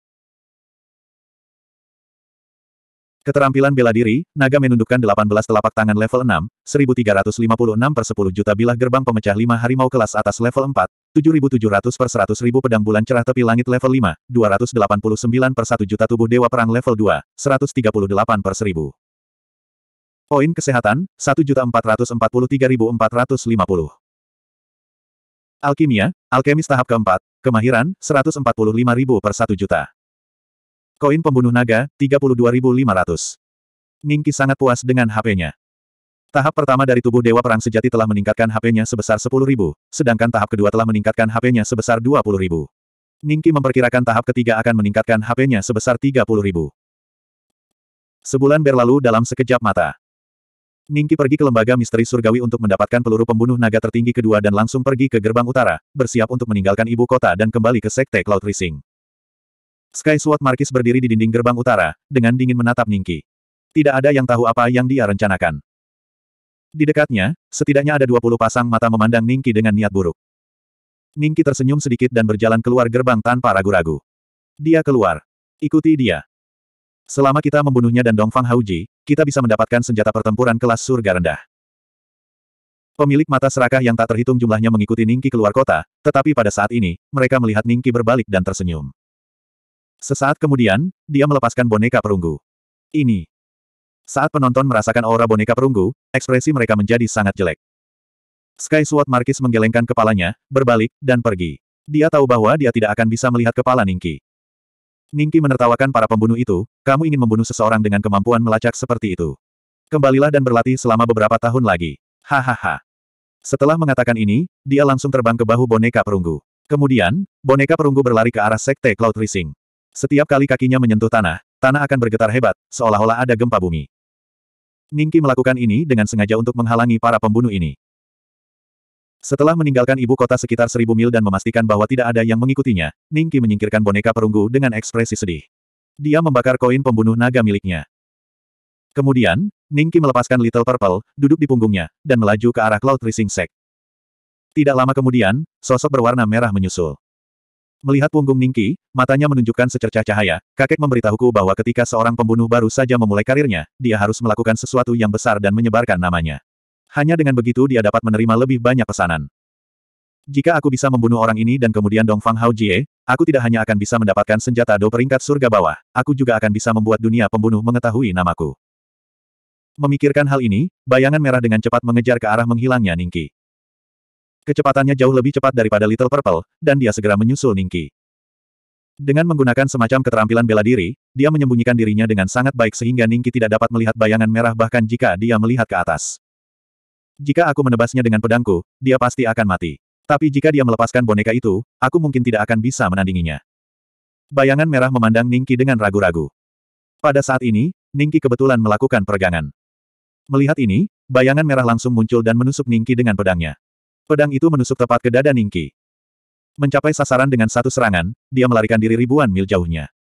Speaker 1: Keterampilan bela diri, naga menundukkan 18 telapak tangan level 6, 1356 per 10 juta bilah gerbang pemecah 5 harimau kelas atas level 4, 7700 per 100 ribu pedang bulan cerah tepi langit level 5, 289 per 1 juta tubuh dewa perang level 2, 138 per 1000. Poin kesehatan, 1.443.450. Alkimia, alkemis tahap keempat, kemahiran, 145.000 per 1 juta. Koin pembunuh naga, 32.500. Ningki sangat puas dengan HP-nya. Tahap pertama dari tubuh Dewa Perang Sejati telah meningkatkan HP-nya sebesar 10.000, sedangkan tahap kedua telah meningkatkan HP-nya sebesar 20.000. Ningki memperkirakan tahap ketiga akan meningkatkan HP-nya sebesar 30.000. Sebulan berlalu dalam sekejap mata. Ningki pergi ke lembaga misteri surgawi untuk mendapatkan peluru pembunuh naga tertinggi kedua dan langsung pergi ke gerbang utara, bersiap untuk meninggalkan ibu kota dan kembali ke sekte Cloud Rising. Sky Sword Markis berdiri di dinding gerbang utara, dengan dingin menatap Ningki. Tidak ada yang tahu apa yang dia rencanakan. Di dekatnya, setidaknya ada 20 pasang mata memandang Ningki dengan niat buruk. Ningki tersenyum sedikit dan berjalan keluar gerbang tanpa ragu-ragu. Dia keluar. Ikuti dia. Selama kita membunuhnya dan Dongfang Hauji, kita bisa mendapatkan senjata pertempuran kelas surga rendah. Pemilik mata serakah yang tak terhitung jumlahnya mengikuti Ningki keluar kota, tetapi pada saat ini, mereka melihat Ningki berbalik dan tersenyum. Sesaat kemudian, dia melepaskan boneka perunggu. Ini. Saat penonton merasakan aura boneka perunggu, ekspresi mereka menjadi sangat jelek. Sky Sword Markis menggelengkan kepalanya, berbalik, dan pergi. Dia tahu bahwa dia tidak akan bisa melihat kepala Ningki. Ningki menertawakan para pembunuh itu, kamu ingin membunuh seseorang dengan kemampuan melacak seperti itu. Kembalilah dan berlatih selama beberapa tahun lagi. Hahaha. Setelah mengatakan ini, dia langsung terbang ke bahu boneka perunggu. Kemudian, boneka perunggu berlari ke arah sekte Cloud Rising. Setiap kali kakinya menyentuh tanah, tanah akan bergetar hebat, seolah-olah ada gempa bumi. Ningki melakukan ini dengan sengaja untuk menghalangi para pembunuh ini. Setelah meninggalkan ibu kota sekitar seribu mil dan memastikan bahwa tidak ada yang mengikutinya, Ningki menyingkirkan boneka perunggu dengan ekspresi sedih. Dia membakar koin pembunuh naga miliknya. Kemudian, Ningki melepaskan Little Purple, duduk di punggungnya, dan melaju ke arah Cloud Rising Sek. Tidak lama kemudian, sosok berwarna merah menyusul. Melihat punggung Ningki, matanya menunjukkan secercah cahaya, kakek memberitahuku bahwa ketika seorang pembunuh baru saja memulai karirnya, dia harus melakukan sesuatu yang besar dan menyebarkan namanya. Hanya dengan begitu dia dapat menerima lebih banyak pesanan. Jika aku bisa membunuh orang ini dan kemudian Dong Fang Hao Jie, aku tidak hanya akan bisa mendapatkan senjata do peringkat surga bawah, aku juga akan bisa membuat dunia pembunuh mengetahui namaku. Memikirkan hal ini, bayangan merah dengan cepat mengejar ke arah menghilangnya Ningki. Kecepatannya jauh lebih cepat daripada Little Purple, dan dia segera menyusul Ningki. Dengan menggunakan semacam keterampilan bela diri, dia menyembunyikan dirinya dengan sangat baik sehingga Ningki tidak dapat melihat bayangan merah bahkan jika dia melihat ke atas. Jika aku menebasnya dengan pedangku, dia pasti akan mati. Tapi jika dia melepaskan boneka itu, aku mungkin tidak akan bisa menandinginya. Bayangan merah memandang Ningki dengan ragu-ragu. Pada saat ini, Ningki kebetulan melakukan peregangan. Melihat ini, bayangan merah langsung muncul dan menusuk Ningki dengan pedangnya. Pedang itu menusuk tepat ke dada Ningki. Mencapai sasaran dengan satu serangan, dia melarikan diri ribuan mil jauhnya.